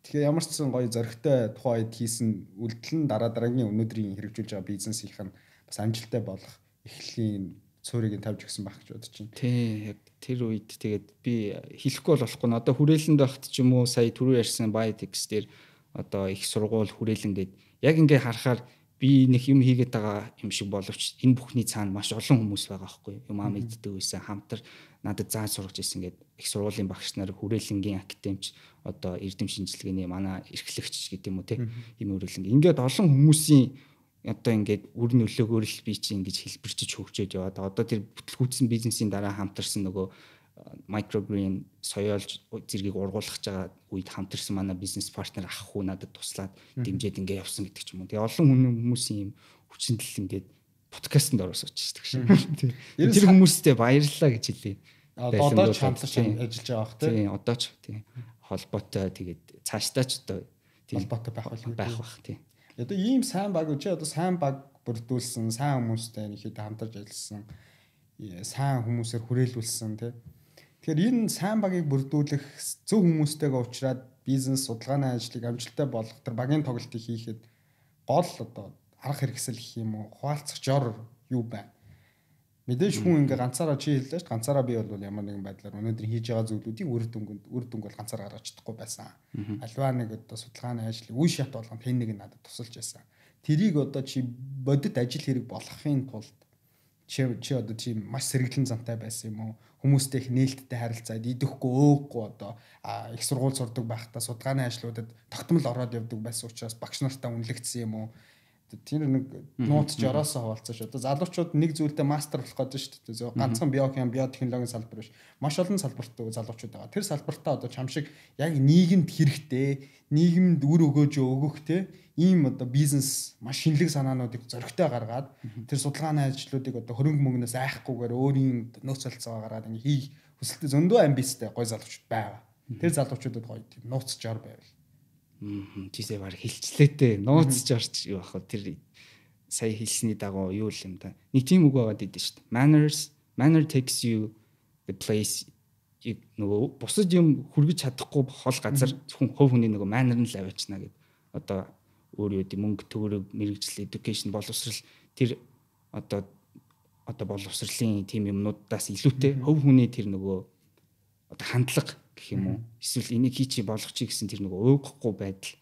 Тэгэхээр ямар ч зүйл гоё зөрөгтэй тухайд хийсэн үйлдэл нь дараа дараагийн өнөөдрийн хэрэгжүүлж байгаа бизнесийнх нь бас амжилттай болох эхлийн цорийг нь тавьж өгсөн байх гэж бодож байна. Тий, яг тэр үед тэгээд би хэлэхгүй болохгүй нь одоо хүрээлэнд байхт ч юм уу сая түрүү ярьсан Biotix дээр одоо их сургууль хүрээлэн гээд яг ингээ харахаар би нэг юм хийгээд байгаа юм шиг боловч энэ бүхний цаана маш олон хүмүүс байгаа байхгүй юм аа мэддэг байсан хамтар надад зааж сургаж ирсэн гэдэг их сургуулийн багш нар хүрээлэнгийн академич одоо эрдэм шинжилгээний манай эрхлэгч гэдэг юм уу те ийм өрөөлөнг. Ингээд олон хүмүүсийн одоо ингээд үр нөлөөгөөр л би чинь ингэж хэлбэрчиж хөгжөөд яваад одоо тэр бүтлгүүцсэн бизнесийн дараа хамтарсан нөгөө э, microgreen соёолж зэргийг ургуулж байгаа үед хамтарсан манай бизнес партнер ах хүү надад туслаад дэмжиж ингээд явсан гэдэг ч юм уу. Тэгээ олон хүмүүсийн юм хүчнэл ингээд подкастт орж суучихдаг шээ. Тэр хүмүүстээ баярлалаа гэж хэлээ одоо ч хамтлаг чинь ажиллаж байгаа бах тийм одоо ч тийм холбоотой тэгээд цаашдаа ч одоо тийм холбоотой байх байх байх бах тийм одоо ийм сайн баг үчи одоо сайн баг бүрдүүлсэн сайн хүмүүстэй нэг хэд хамтарч ажилласан сайн хүмүүсээр хүрээлүүлсэн тийм тэгэхээр энэ сайн багийг бүрдүүлэх зөв хүмүүстэйгээ уулзраад бизнес судалгааны ажлыг амжилттай болгох төр багийн тоглолтыг хийхэд гол одоо арга хэрэгсэл гэх юм уу хуваалцах жор юу байна Мэдээж хүн ингээ ганцаараа чи хэллээ ш ганцаараа би бол ямар нэгэн байдлаар өнөөдөр хийж байгаа зүйлүүдийг үр дүнгэнд үр дүнг бол ганцаар гаргаж чадахгүй байсан. Альва нэг одоо судалгааны ажил үе шат болгон тэнэг надад тусалж байсан. Тэрийг одоо чи бодит ажил хэрэг болгохын тулд чи чи одоо тийм маш сэргэлэн зантай байсан юм уу? Хүмүүстэй их нээлттэй харилцаад идэхгүй өөхгүй одоо их сургууль сурдаг байхдаа судалгааны ажлуудад тогтмол ороод явдаг байсан учраас багш нартаа үнэлэгдсэн юм уу? Тэр нэг нууц жороосоо хуваалцаа шүү. Одоо залуучууд нэг зүйлдээ мастер болох гэдэг шүү дээ. Зөв ганцхан биохим, биотехнологийн салбар биш. Маш олон салбарт залуучууд байгаа. Тэр салбартаа одоо чам шиг яг нийгэмд хэрэгтэй, нийгэмд үр өгөөж өгөх те ийм одоо бизнес маш шинэлэг санаануудыг зөрөгтэй гаргаад тэр судалгааны ажлуудыг одоо хөрөнгө мөнгнөөс айхгүйгээр өөрийн нөөц солилцоо гаргаад ингэ хийх хүсэлтэй зөндөө амбицтай гой залуучууд байгаа. Тэр залуучуудад гоё тийм нууц жор байвал чисээ баг хилчлээтэй нууцж орч юу ах тэр сая хэлсний дагуу юу л юм да. Нэг тийм үг байгаад идэв шүү дээ. Manners manner takes you the place нөгөө бусад юм хүргэж чадахгүй хол газар зөвхөн хувь хүний нөгөө манер нь л аваачна гэдэг. Одоо өөр юу гэдэг мөнгө төгрөг мэрэгжил education боловсрал тэр одоо одоо боловсралтын тийм юмнуудаас илүүтэй хувь хүний тэр нөгөө одоо хандлага гэх юм уу эсвэл энийг хий чи болох чи гэсэн тэр нөгөө өөхгүй байдал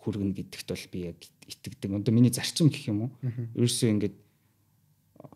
хүргэн гэдэгт бол би яг итгэдэг. Одоо миний зарчим гэх юм уу ерөөсөө ингээд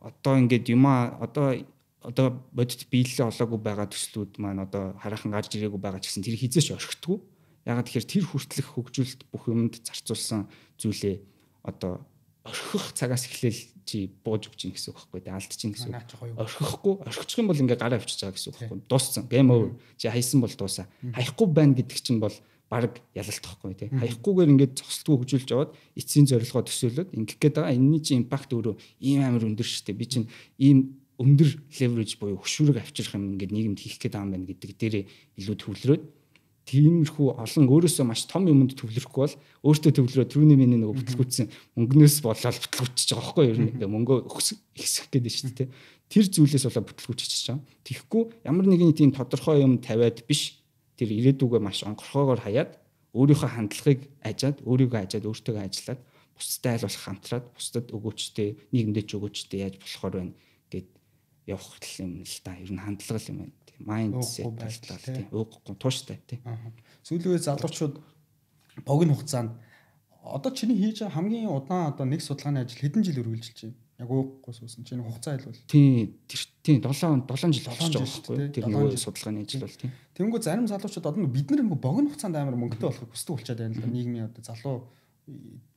одоо ингээд юма одоо одоо бодит биелэл олоогүй байгаа төслүүд маань одоо хараахан гарч ирээгүй байгаа ч гэсэн тэр хизээч орхитгүй. Яг тэгэхээр тэр хүртлэх хөгжүүлэлт бүх юмд зарцуулсан зүйлээ одоо орхих цагаас эхлээл чи бууж өгч ин гэсэн үг байхгүй дээ алдчихин гэсэн үг. Орхихгүй, орхичих юм бол ингээ гараа авчиж байгаа гэсэн үг байхгүй. Дууссан. Game over. Чи хайсан бол дуусаа. Хаяхгүй байна гэдэг чинь бол баг ялалтахгүй тий. Хаяхгүйгээр ингээд цогцлтгүй хөгжүүлж аваад эцсийн зорилгоо төсөөлөд ингэх гээд байгаа. Энэний чинь импакт өөрөө ийм амар өндөр шүү дээ. Би чинь ийм өндөр leverage буюу хөшүүрэг авчрах юм ингээд нийгэмд хийх гээд байгаа юм байна гэдэг дээрээ илүү төвлөрөөд тиймэрхүү олон өөрөөсөө маш том юмд төвлөрөхгүй бол өөртөө төвлөрөө түрүүний миний нэг бүтлгүүцсэн мөнгнөөс болоод бүтлгүүчж байгаа байхгүй юу ер нь мөнгөө ихсэх гэдэг шүү дээ тэр зүйлээс болоод бүтлгүүчж байгаа. Тэгэхгүй ямар нэгний тийм тодорхой юм тавиад биш тэр ирээдүгөө маш онгорхоогоор хаяад өөрийнхөө хандлагыг ажаад өөрийгөө ажаад өөртөө ажиллаад бусдад айл болох хамтраад бусдад өгөөчтэй нийгэмдээ ч өгөөчтэй яаж болохоор байна гэд явах юм л та ер нь хандлага юм байна майндсет талтай тий уухгүй тууштай тий сүүлүүгээ залуучууд богино хугацаанд одоо чиний хийж байгаа хамгийн удаан одоо нэг судалгааны ажил хэдэн жил үргэлжилж байна яг уухгүй суусан чинь хугацаа илүү л тий тэр тий 7 7 жил болчихж байгаа байхгүй тэр нөгөө судалгааны ажил бол тий Тэнгүү зарим залуучууд одоо бид нар нөгөө богино хугацаанд амар мөнгөтэй болохыг хүсдэг болчиход байна л да нийгмийн одоо залуу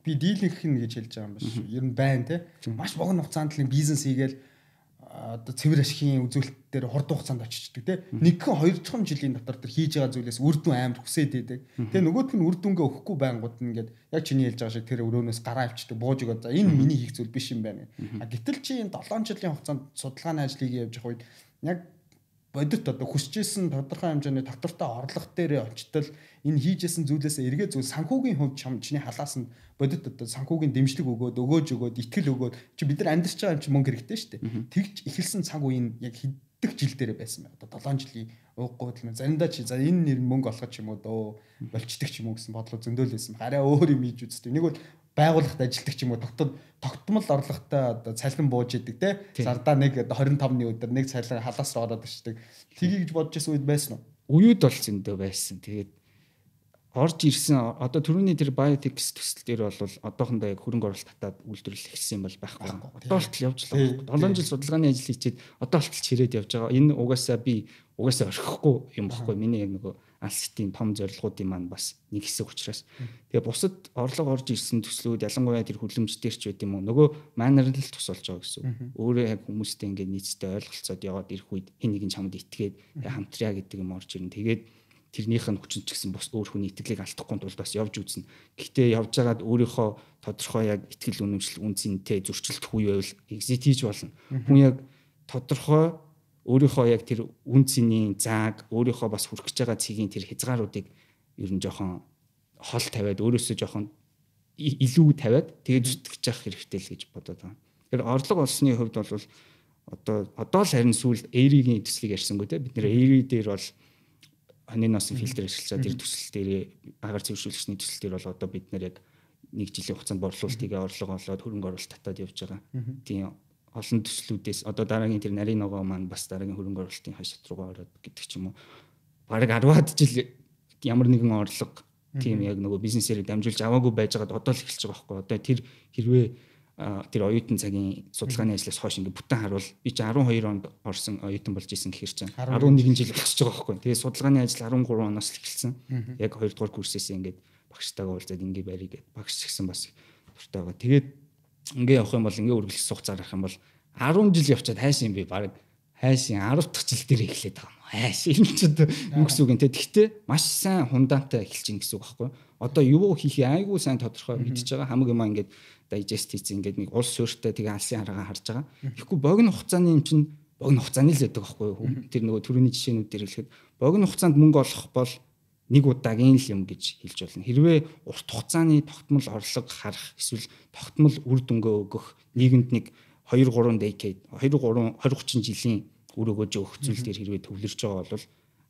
би дийлэнх нь гэж хэлж байгаа юм биш ер нь байна тий маш богино хугацаанд л бизнес хийгээл одоо цэвэр ашигын үзүүлэлт дээр хурд хугацаанд очиждаг тийм нэгэн хоёр дахь жилийн дотор тэр хийж байгаа зүйлээс үр дүн амар хүсээд байдаг тийм нөгөөх нь үр дүнгээ өгөхгүй байнгут нь ингээд яг чиний хэлж байгаа шиг тэр өрөөнөөс гараа авчдаг бууж өгөөд за энэ миний хийх зүйл биш юм байна гэтэл чи энэ 7 жилийн хугацаанд судалгааны ажлыг явьж явах үед яг бодит одоо хүсчээсэн тодорхой хэмжээний доктортой орлого дээр очтол энэ хийжсэн зүйлээс эргээ зүйл санхүүгийн хувь чам чиний халаасанд бодит одоо санхүүгийн дэмжлэг өгөөд өгөөж өгөөд итгэл өгөөд чи бид нар амьдарч байгаа юм чи мөнгө хэрэгтэй шүү дээ. Тэгж эхэлсэн цаг үе нь яг хэддэг жил дээр байсан байна. Одоо 7 жилийн ууггүй юм. Заримдаа чи за энэ нэр мөнгө олох юм уу дөө болчдаг ч юм уу гэсэн бодлоо зөндөөлсэн. Гараа өөр юм хийж үзтээ. Нэг бол байгууллагт ажилладаг ч юм уу тогтод тогтмол орлоготой оо цалин бууж идэг те сардаа нэг 25-ны өдөр нэг цалин халаас руу ороод ирчихдэг тгий гэж бодож байсан үед байсан уу уууд бол зөндөө байсан тэгээд орж ирсэн одоо түрүүний тэр biotech төсөл дээр бол одоохондоо яг хөрөнгө оруулалт татаад үйлдвэрлэл эхэлсэн бол байхгүй. Одоолт явж л байгаа. 7 жил судалгааны ажил хийчихэд одоолт ч ирээд явж байгаа. Энэ угаасаа би угаасаа орхихгүй юм баггүй. Миний яг нөгөө алсчтын том зорилгоудын маань бас нэг хэсэг учраас. Тэгээ бусад орлого орж ирсэн төслүүд ялангуяа тэр хүлэмжтэр ч байт юм уу. Нөгөө манерлд тусалж байгаа гэсэн үг. Өөрөө яг хүмүүстэй ингээд нийцтэй ойлголцоод яваад ирэх үед хин нэг нь чамд итгээд хамтраа гэдэг юм орж ирнэ. Тэгээд тэрнийх нь хүчин ч гэсэн бус өөр хүний итгэлийг алдахгүй тул бас явж үзнэ. Гэхдээ явж байгаад өөрийнхөө тодорхой яг итгэл үнэмшил үн цэнтэй зөрчилдөх үе байвал exit хийж болно. Хүн яг тодорхой өөрийнхөө яг тэр үн цэнийн зааг өөрийнхөө бас хүрх гэж байгаа цэгийн тэр хязгааруудыг ер нь жоохон хол тавиад өөрөөсөө жоохон илүү тавиад тэгээд зүтгэж явах хэрэгтэй л гэж бодоод байна. Тэр орлого олсны хувьд бол одоо одоо л харин сүүл эригийн төслийг ярьсангүй те бид нэр эри дээр бол хоны носын фильтр ашиглаад тэр төсөл дээрээ агаар цэвэршүүлэгчний төсөл дээр бол одоо бид нэр яг нэг жилийн хугацаанд борлуулалтыг орлого олоод хөрөнгө оруулалт татаад явж байгаа. Тийм олон төслүүдээс одоо дараагийн тэр нарийн ногоо маань бас дараагийн хөрөнгө оруулалтын хашид руугаа ороод гэдэг ч юм уу. Бараг 10-аад жил ямар нэгэн орлого тийм яг нөгөө бизнесээр дамжуулж аваагүй байж байгаад одоо л эхэлж байгаа байхгүй. Одоо тэр хэрвээ тэр оюутан цагийн судалгааны ажлаас хойш ингээд бүтэн харуул би чи 12 онд орсон оюутан болж исэн гэхэр чинь 11 жил болчихж байгаа байхгүй. Тэгээ судалгааны ажил 13 оноос эхэлсэн. Яг 2 дугаар курсээс ингээд багштайгаа уулзаад ингээ барья гэд багш гэсэн бас дуртай байгаа. Тэгээд ингээ явах юм бол ингээ үргэлжлэх хугацаар явах юм бол 10 жил явчаад хайсан юм би баг хайсан 10 дахь жил дээр эхлэх байгаа юм. Хайсан юм ч юу гэсэн үг юм те. Тэгтээ маш сайн хундаантай эхэлж ин гэсэн үг байхгүй. Одоо юу хийхээ айгүй сайн тодорхой мэдчихэж байгаа. Хамаг юм аа ингээд digest хийц ингээд нэг улс суурьтай тэгээ алсын харгаа харж байгаа. Тэгэхгүй богино хугацааны юм чинь богино хугацааны л өгдөг байхгүй юу? Тэр нөгөө төрөний жишээнүүд дээр хэлэхэд богино хугацаанд мөнгө олох бол нэг удаагийн л юм гэж хэлж болно. Хэрвээ урт хугацааны тогтмол орлого харах эсвэл тогтмол үр дүнгээ өгөх нийгэмд нэг 2 3 decade 2 3 20 30 жилийн үр өгөөж өгөх зүйл дээр хэрвээ төвлөрч байгаа бол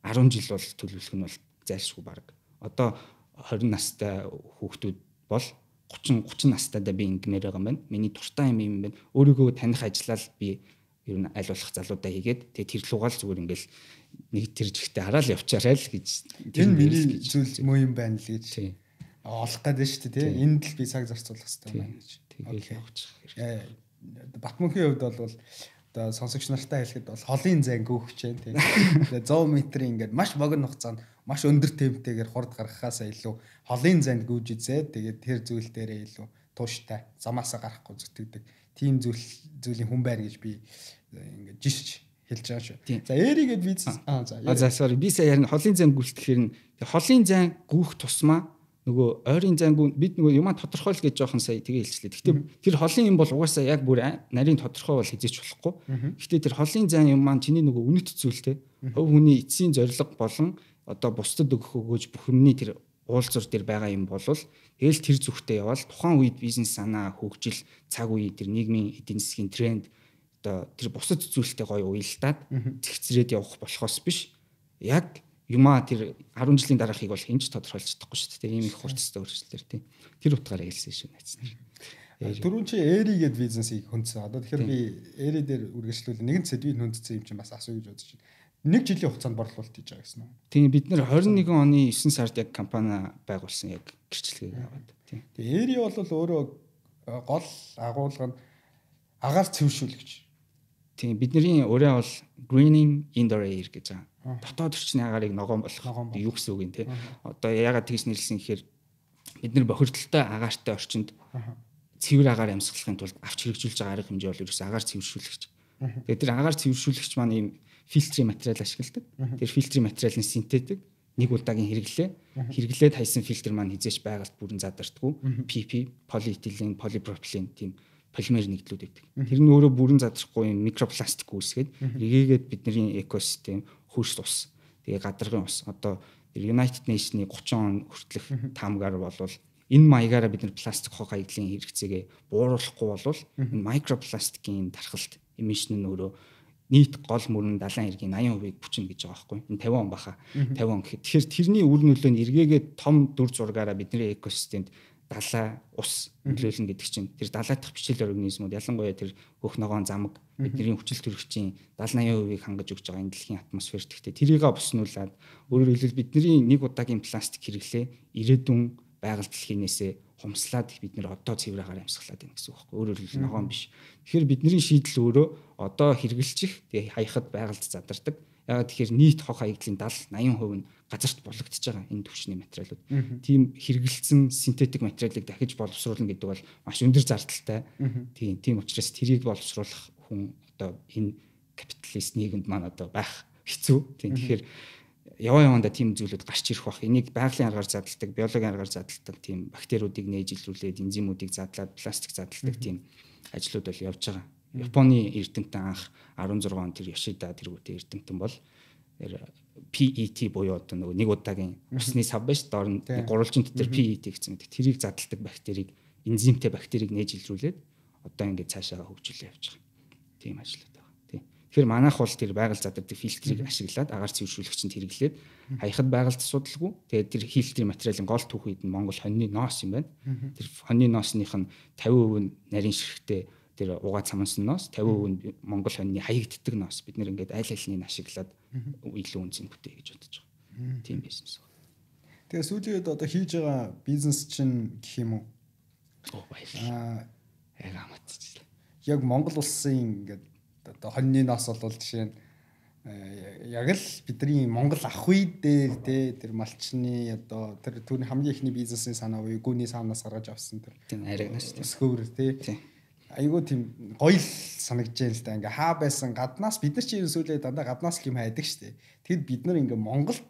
10 жил бол төлөвлөх нь бол зайлшгүй баг. Одоо 20 настай хүүхдүүд бол 30 30 настайдаа би ингэмээр байгаа юм байна. Миний дуртай юм юм байна. Өөрийгөө таних ажиллаал би ер нь аль болох залуудаа хийгээд тэгээ тэр лугаал зүгээр ингээл нэг тэр жигтэй хараал явчаарай л гэж энэ миний зүйл муу юм байна л гэж олох гэдэг нь шүү дээ энд л би цаг зарцуулах хэрэгтэй байна гэж тэгээд явчих хэрэгтэй э, Батмөнхийн хувьд бол оо сонсогч нартай хэлэхэд бол холын занг өөхч जैन тийм 100 м-ийн ингээд маш богино хугацаанд маш өндөр темптэйгээр хурд гаргахаас илүү холын занд гүйж үзээ тэгээд тэр зүйл дээрээ илүү тууштай замаасаа гарахгүй зүтгэдэг тийм зүйл зүйлийн хүн байна гэж би э, ингээд жишж хэлж байгаа шүү. За эригээд бизнес аа за. За sorry би сая ярина холын зайн гүйлтгэхээр нь холын зайн гүөх тусмаа нөгөө ойрын зайнгүй бид нөгөө юмаа тодорхойлох гэж жоохон сая тгээ хэлчлээ. Гэхдээ тэр холын юм бол угаасаа яг бүр нарийн тодорхой бол хийж болохгүй. Гэхдээ тэр холын зайн юм маань чиний нөгөө үнэт зүйлтэй. Хувь хүний эцсийн зориг болон одоо бусдад өгөх өгөөж бүхний тэр уулзуур дээр байгаа юм бол тэгэл тэр зүгтээ яваал тухайн үед бизнес санаа хөгжил цаг үе тэр нийгмийн эдийн засгийн тренд одоо тэр бусад зүйлтэй гоё уялдаад тэгцрээд явах болохоос биш яг юма тэр 10 жилийн дараахыг бол хинж тодорхойлж чадахгүй шүү дээ. Ийм их хурцтай өөрчлөлтээр тийм. Тэр утгаараа хэлсэн шүү найз нар. Дөрүн чи эри гэд бизнесийг хөндсөн. Одоо тэгэхээр би эри дээр үргэлжлүүл нэгэн сэдвийн хөндсөн юм чинь бас асуу гэж бодож байна. Нэг жилийн хугацаанд борлуулалт хийж байгаа гэсэн үү? Тийм бид нар 21 оны 9 сард яг компани байгуулсан яг гэрчлэгийг аваад тийм. Тэгээ эри бол өөрөө э, гол агуулга нь агаар цэвэршүүлэгч Тийм бидний өөрөө бол greening indoor air гэж байгаа. Дотоод орчны агарыг ногоон болгох юу гэсэн үг юм те. Одоо яагаад тэгс нэрлсэн гэхээр бид нар бохирдолтой агаартай орчинд цэвэр агаар амьсгалахын тулд авч хэрэгжүүлж байгаа арга хэмжээ бол ерөөс агаар цэвэршүүлэгч. Тэгээд тэр агаар цэвэршүүлэгч маань ийм фильтрийн материал ашигладаг. Тэр фильтрийн материал нь синтетик нэг удаагийн хэрэглээ. Хэрэглээд хайсан фильтр маань хизээч байгальд бүрэн задардггүй. PP, полиэтилен, полипропилен тийм полимер нэгдлүүд байдаг. Тэр нь өөрөө бүрэн задрахгүй микропластик үүсгээд эргээгээд бидний экосистем хөрс ус. Тэгээ гадаргын ус. Одоо United Nations-ийн 30 он хүртэлх таамгаар болвол энэ маягаараа бид нар пластик хог аялын хэрэгцээгээ бууруулахгүй болвол энэ микропластикийн тархалт эмишн нь өөрөө нийт гол мөрөнд далайн эргийн 80%-ийг бүчнэ гэж байгаа байхгүй. Энэ 50 он баха. 50 он гэхэд тэгэхээр тэрний үр нөлөө нь эргээгээд том дүр зургаараа бидний экосистемд далай ус нөлөөлнө гэдэг чинь тэр далай дах бичлэл организмуд ялангуяа тэр хөх ногоон замаг бидний хүчил төрөгчийн 70-80% хангаж өгч байгаа энэ дэлхийн атмосферт гэхдээ тэрийг боснуулаад өөрөөр хэлбэл бидний нэг удаагийн пластик хэрэглээ ирээдүйн байгаль дэлхийнээсээ хумслаад бид нэр одоо цэврэгээр амьсгалаад байна гэсэн үг байхгүй өөрөөр хэлбэл ногоон биш тэгэхээр бидний шийдэл өөрөө одоо хэрэгжилчих тэгээ хаяхад байгальд задардаг ягаад тэгэхээр нийт хох хаягдлын 70 80% нь газарт болгогдож байгаа энэ төвчний материалууд. Тийм хэрэгэлсэн синтетик материалыг дахиж боловсруулна гэдэг бол маш өндөр зардалтай. Тийм тийм учраас тэрийг боловсруулах хүн одоо энэ капиталист нийгэмд маань одоо байх хэцүү. Тийм тэгэхээр яваа явандаа тийм зүйлүүд гарч ирэх бах. Энийг байгалийн аргаар задлдаг, биологийн аргаар задлдаг тийм бактериудыг нээж илрүүлээд энзимүүдийг задлаад пластик задлдаг тийм ажлууд бол явж байгаа. Японы эрдэмтэн анх 16 он тэр Ёшида тэргүүтэй эрдэмтэн бол PET буюу одоо нөгөө нэг удаагийн усны сав ба ш доор нь гурвалжин дотор PET гэсэн гэдэг тэрийг задлдаг бактерийг энзимтэй бактерийг нээж илрүүлээд одоо ингээд цаашаа хөгжүүлээ явж байгаа. Тийм ажиллаад байгаа. Тийм. Тэгэхээр манайх бол тэр байгаль задардаг фильтрийг ашиглаад агаар цэвэршүүлэгчэнд хэрэглээд хаяхад байгальд асуудалгүй. Тэгээд тэр фильтрийн материалын гол түүхийд нь Монгол хоньны ноос юм байна. Тэр хоньны ноосных нь 50% нь нарийн ширхтээ тэр угаа цамансан ноос 50% нь Монгол хоньны хаягддаг ноос бид нэр ингээд аль алиныг ашиглаад илүү үнцэн бүтээ гэж бодож байгаа. Тийм бизнес. Тэгээ сүүлийн үед одоо хийж байгаа бизнес чинь гэх юм уу? Оо баярлалаа. Аа яг амтчихлаа. Яг Монгол улсын ингээд одоо хоньны ноос бол жишээ нь э, яг л бидний Монгол ах үе дээр те тэр малчны одоо тэр түүний хамгийн ихний бизнесийн санаа уу гүний санаас гаргаж авсан тэр ариг нас тийм. Эсгүүр те. Тийм айгүй тийм гоё л санагдж байна л да. Ингээ хаа байсан гаднаас бид нар чинь сүүлээ дандаа гаднаас л юм хайдаг шүү дээ. Тэгэд бид нар ингээ Монголд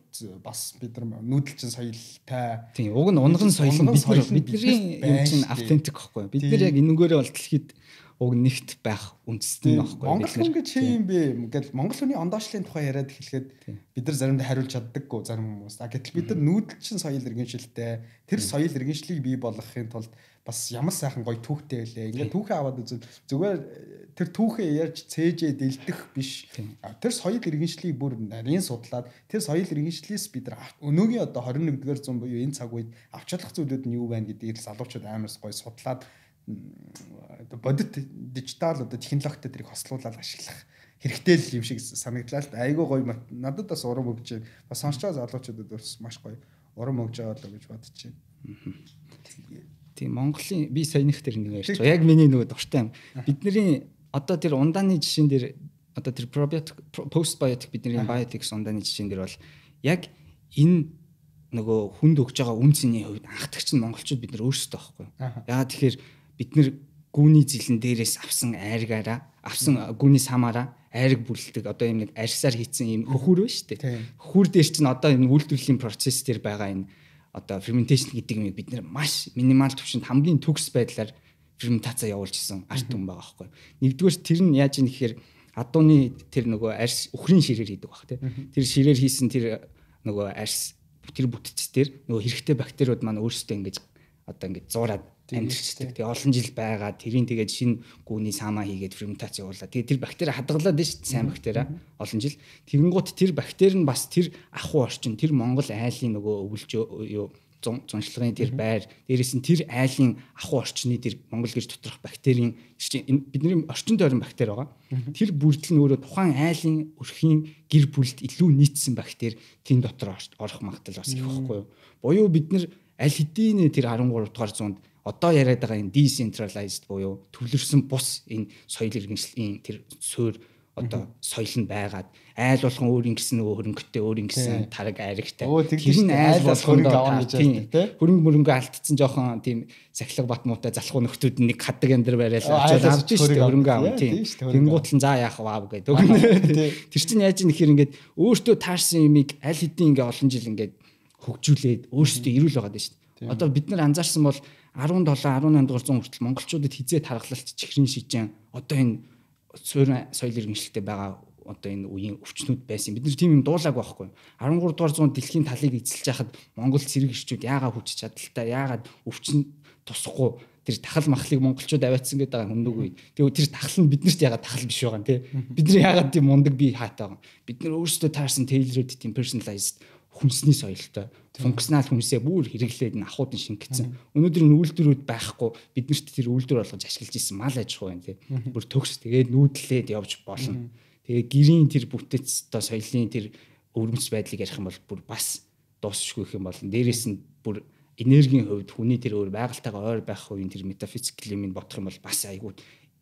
бас бид нар нүүдэлчин соёлтой. Тийм уг нь унган соёл нь бидний юм чинь автентик гэхгүй. Бид нар яг энэгээрээ бол дэлхийд уг нэгт байх үндэстэн байхгүй. Монгол хүн гэж хэ юм бэ? Гэл монгол хүний ондоочлын тухай яриад эхлэхэд бид нар заримдаа хариулж чаддаггүй зарим хүмүүс. А гэтэл бид нар нүүдэлчин соёл иргэншилтэй тэр соёл иргэншлийг бий болгохын тулд бас ямар сайхан гоё түүхтэй байлээ. Ингээд түүхээ аваад үзвэл зүгээр э, тэр түүхээ ярьж цээжээ дэлдэх биш. Тэр соёл иргэншлийг бүр нарийн судлаад тэр соёл иргэншлээс бид нар өнөөгийн одоо 21-р зуун буюу энэ цаг үед авч чадах зүйлүүд нь юу байна гэдгийг залуучууд амарс гоё судлаад оо бодит дижитал оо технологитой тэрийг хослуулаад ашиглах хэрэгтэй л юм шиг санагдлаа л айгүй гоё надад бас урам өгч бас сонсчоо залуучуудад бас маш гоё урам өгж байгаа л гэж бодож байна. Тийм Монголын би сая нэг төр нэг ярьж байгаа. *laughs* Яг миний нөгөө дуртай юм. Бидний одоо тэр ундааны жишээн дээр одоо тэр пробиотик постбиотик бидний биотик ундааны жишээн дээр бол яг энэ нөгөө хүнд өгж байгаа үн цэний хувьд анхдагч нь монголчууд бид нар өөрсдөө байхгүй. Яагаад тэгэхээр бид нэр гүний зилэн дээрээс авсан айргаараа авсан гүний самаараа айраг бүрлдэг одоо юм нэг арьсаар хийцэн юм хөхүр байна шүү дээ. Хөхүр дээр чинь одоо энэ үйлдвэрлэлийн процесс дээр байгаа энэ одоо ферментейшн гэдэг юм бид нэр маш минимал түвшинд хамгийн төгс байдлаар ферментацаа явуулж исэн арт юм байгаа байхгүй. Нэгдүгээр тэр нь яаж юм гэхээр адууны тэр нөгөө арьс өхрийн ширээр хийдэг баг тий. Тэр ширээр хийсэн тэр нөгөө арьс тэр бүтцээр нөгөө хэрэгтэй бактериуд маань өөрсдөө ингэж одоо ингэж зуураад амьдчдаг. Тэгээ олон жил байгаа. Тэрийн тэгээ шинэ гүний саамаа хийгээд ферментац явуулаад тэгээ тэр бактери хадгалаад шүү дээ. Сайн бактери олон жил. Тэрнгуут тэр бактери нь бас тэр ахуй орчин тэр Монгол айлын нөгөө өвлж юу зуншлагын тэр байр дээрээс нь тэр айлын ахуй орчны тэр Монгол гэр доторх бактерийн бидний орчин тойрон бактери байгаа. Тэр бүрдэл нь өөрөө тухайн айлын өрхийн гэр бүлд илүү нийцсэн бактери тэн дотор орох магадлал бас их багхгүй юу. Боёо бид нар аль хэдийн тэр 13 дугаар зуунд одоо яриад байгаа энэ decentralized буюу төвлөрсөн бус энэ соёл иргэншлийн тэр суурь одоо соёл нь байгаад айл болгон өөр ингэсэн хөрөнгөтэй өөр ингэсэн тараг айрагтай тэр нь айл болгон авна гэж байна хөрөнгө мөрөнгө алдсан жоохон тийм сахилга бат муутай залхуу нөхдүүд нэг хаддаг энэ дэр барайл авч авч штэ хөрөнгө авна тийм тэнгуутлан за яах ваа гэдэг *laughs* тэр чинь яаж нэхэр ингээд өөртөө таарсан юмыг аль хэдийн ингээ олон жил ингээд хөгжүүлээд өөрсдөө ирүүл байгаа дээ штэ одоо бид нар анзаарсан бол 17 18 дугаар зуун хүртэл монголчуудад хизээ тархалт чихрийн шижэн одоо энэ суурь соёл иргэншилтэй байгаа одоо энэ үеийн өвчнүүд байсан. Бид нэр тийм юм дуулаагүй байхгүй. 13 дугаар зуун дэлхийн талыг эзэлж яхад монгол цэрэг ирчүүд яагаад хүч чадалтай, яагаад өвчин тусахгүй тэр тахал махлыг монголчууд аваатсан гэдэг байгаа хүндүг үед. Тэгээ тэр тахал нь биднэрт ягаад тахал биш байгаа юм те. Бид нар ягаад тийм мундаг бие хаатай байгаа юм. Бид нар өөрсдөө таарсан tailor-made тийм personalized хүмсний соёлтой функционал хүмсээ бүр хэрэглээд н ахуудын шингэсэн. Өнөөдөр энэ үйлдвэрүүд байхгүй биднэрт тэр үйлдвэр болгож ашиглаж исэн мал аж ахуй юм тий. Бүр төгс тэгээд нүүдлээд явж болно. Тэгээд гэрийн тэр бүтц оо соёлын тэр өвөрмц байдлыг ярих юм бол бүр бас дуусшгүй их юм болно. Дээрээс нь бүр энергийн хувьд хүний тэр өөр байгальтайгаа ойр байх хувийн тэр метафизик юм бодох юм бол бас айгүй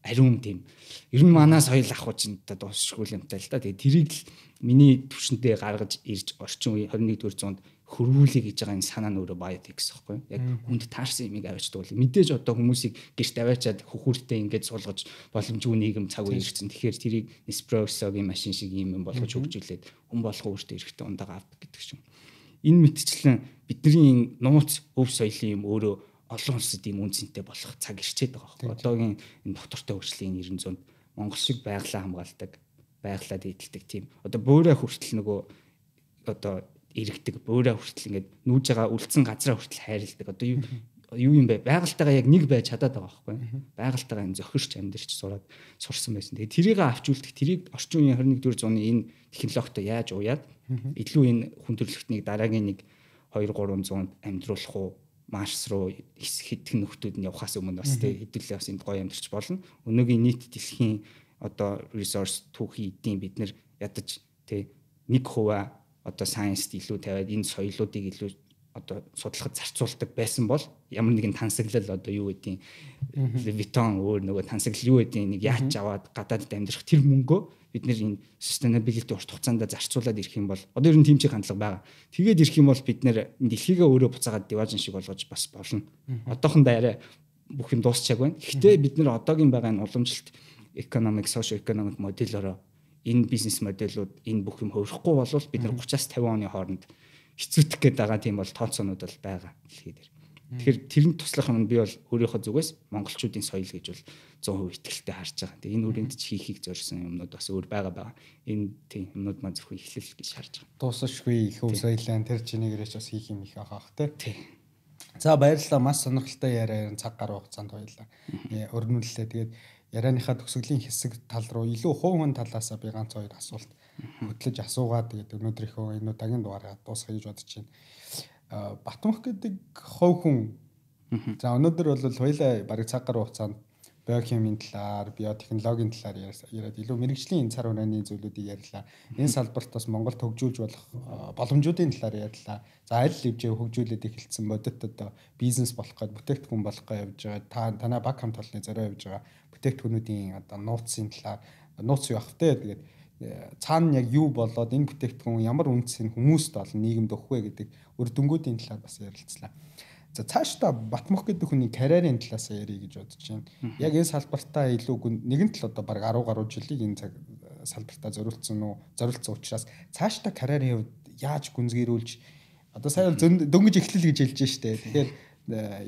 ариун тийм. Ер нь манай соёл ах хүчтэй дуусшгүй юмтай л та. Тэгээ тэрийг л миний төвшөндөө гаргаж ирж орчин үеийн 21-р зуунд хөрвүүлээ гэж байгаа энэ санаа нь өөрөө баяад их гэсэхгүй яг хүнд таарсан имийг аваачдаг бол мэдээж одоо хүмүүсийг гэрт аваачаад хөхүүртэй ингээд суулгаж боломжгүй нийгэм цаг үе ирсэн тэгэхээр тэрийг эспрессогийн машин шиг юм юм болгож хөгжүүлээд хүн болох өөртөө эрэхтэн ундаг авдаг гэдэг чинь энэ мэтчлэн бидний нууц өв соёлын юм өөрөө олон улсад ийм үн цэнтэй болох цаг ирчээд байгаа байхгүй. Одоогийн энэ доктортой хөгжлийн 90-100-д Монгол шиг байглаа хамгаалдаг, байглаа дэдэлдэг тийм. Одоо бөөрэ хүртэл нөгөө одоо иргэдэг, бөөрэ хүртэл ингээд нүүж байгаа үлдсэн газраа хүртэл хайрладаг. Одоо юу юу юм бэ? Байгальтайгаа яг нэг байж чадаад байгаа байхгүй. Байгальтайгаа энэ зохирч амьдрч сураад сурсан байсан. Тэгээ тэрийг авч үлдэх, тэрийг орчин үеийн 21-р зууны энэ технологитой яаж уяад илүү энэ хүн төрөлхтнийг дараагийн нэг 2 300-д амьдруулах уу Марс руу хэдхэн нөхдүүд нь явхаас өмнө бас тий хэдүүлээ бас энд гоё амьдарч болно. Өнөөгийн нийт дэлхийн одоо resource түүхий эдийн бид нэр ядаж тий нэг хуваа одоо сайенст илүү тавиад энэ соёлоодыг илүү одоо судлахад зарцуулдаг байсан бол ямар нэгэн тансаглал одоо юу гэдгийг Vuitton өөр нөгөө тансаглал юу гэдгийг нэг яач аваад гадаадд амьдрах тэр мөнгөө бид нэр энэ sustainability урт хугацаанд зарцуулаад ирэх юм бол одоо ер нь тийм ч хандлага байгаа. Тэгээд ирэх юм бол бид нэр дэлхийгээ өөрөө буцаагаад диважн шиг болгож бас болно. Одоохондоо арай бүх юм дуусчааг байна. Гэхдээ бид нэр одоогийн байгаа энэ уламжлалт economic social economic модельороо энэ бизнес модельуд энэ бүх юм хөврөхгүй болвол бид нэр 30-аас 50 оны хооронд хэцүүтэх гээд байгаа тийм бол тооцоонууд бол байгаа дэлхий дээр. Тэгэхээр тэрний туслах юм би бол өөрийнхөө зүгээс монголчуудын соёл гэж бол 100% ихтэй харж байгаа. Тэгээ энэ үрэнд ч хийхийг зорьсон юмнууд бас өөр байгаа байгаа. Энэ тийм юмнууд маань зөвхөн эхлэл гэж харж байгаа. Дуусахгүй их өв соёлын тэр чинийгээрээ ч бас хийх юм их ахах те. Тийм. За баярлалаа маш сонирхолтой яриа цаг гар хугацаанд баярлалаа. Э, өрнүүллээ. Тэгээд ярианыхаа төгсгөлийн хэсэг тал руу илүү хуучин талаасаа би ганц хоёр асуулт хөтлөж асуугаа тэгээд өнөөдрийнхөө энэ удаагийн дугаараа дуусгах гэж бодож байна. Батмах гэдэг хов хүн за өнөөдөр бол хоёлаа бараг цаг гар хугацаанд биохимийн талаар, биотехнологийн талаар яриад илүү мэрэгжлийн энэ цар хурааны зүйлүүдийг ярьлаа. Энэ салбарт бас Монголд хөгжүүлж болох боломжуудын талаар ярьлаа. За аль хэвжээ хөгжүүлээд эхэлсэн бодит одоо бизнес болох гээд бүтээгдэхүүн болох гэж явж байгаа. Та танаа баг хамт олонны зорио явж байгаа бүтээгдэхүүнүүдийн одоо нууцын талаар нууц юу авах вэ? Тэгээд цаана яг юу болоод энэ бүтээгдэхүүн ямар үнцийг хүмүүст олон нийгэмд өгөх вэ гэдэг үр дүнгуудын талаар бас ярилцлаа. За цаашдаа Батмөх гэдэг хүний карьерийн талаас ярих гэж бодож байна. Яг энэ салбартаа илүү нэгэн тал одоо баг 10 гаруй жилийн энэ цаг э, салбартаа зориулсан уу? Зориулсан учраас цаашдаа карьерийн хувьд яаж гүнзгийрүүлж одоо сая бол дөнгөж эхлэл гэж хэлж штэ. Тэгэхээр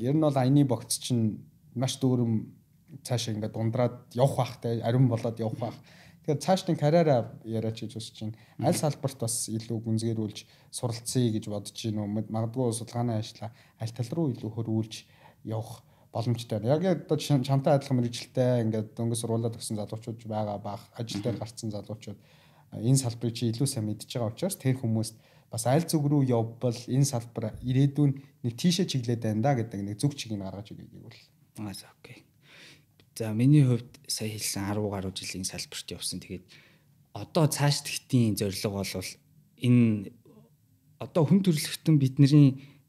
э, ер нь бол айны богц чинь маш дүүрэн цаашаа ингээд дундраад явах бахтай, ариун болоод явах бах. Mm -hmm Тэгэхээр цаашдын карьераа яриач гэж үзэж чинь аль салбарт бас илүү гүнзгийрүүлж суралцъя гэж бодож чинь өмнөд магадгүй судалгааны ажлаа аль тал руу илүү хөрвүүлж явах боломжтой байна. Яг одоо чамтай адилхан мэрэгжилтэй ингээд дөнгөс сургуулаад өгсөн залуучууд байгаа баах ажил дээр гарцсан залуучууд энэ салбарыг чи илүү сайн мэдж байгаа учраас тэр хүмүүст бас аль зүг рүү явбал энэ салбар ирээдүйн нэг тийшээ чиглээд байна да гэдэг нэг зүг чиг нь гаргаж өгье гэвэл. Аа за окей. За миний хувьд сая хэлсэн 10 гаруй жилийн салбарт явсан. Тэгээд одоо цааш тэгтийн зорилго бол энэ одоо хүн төрөлхтөн бидний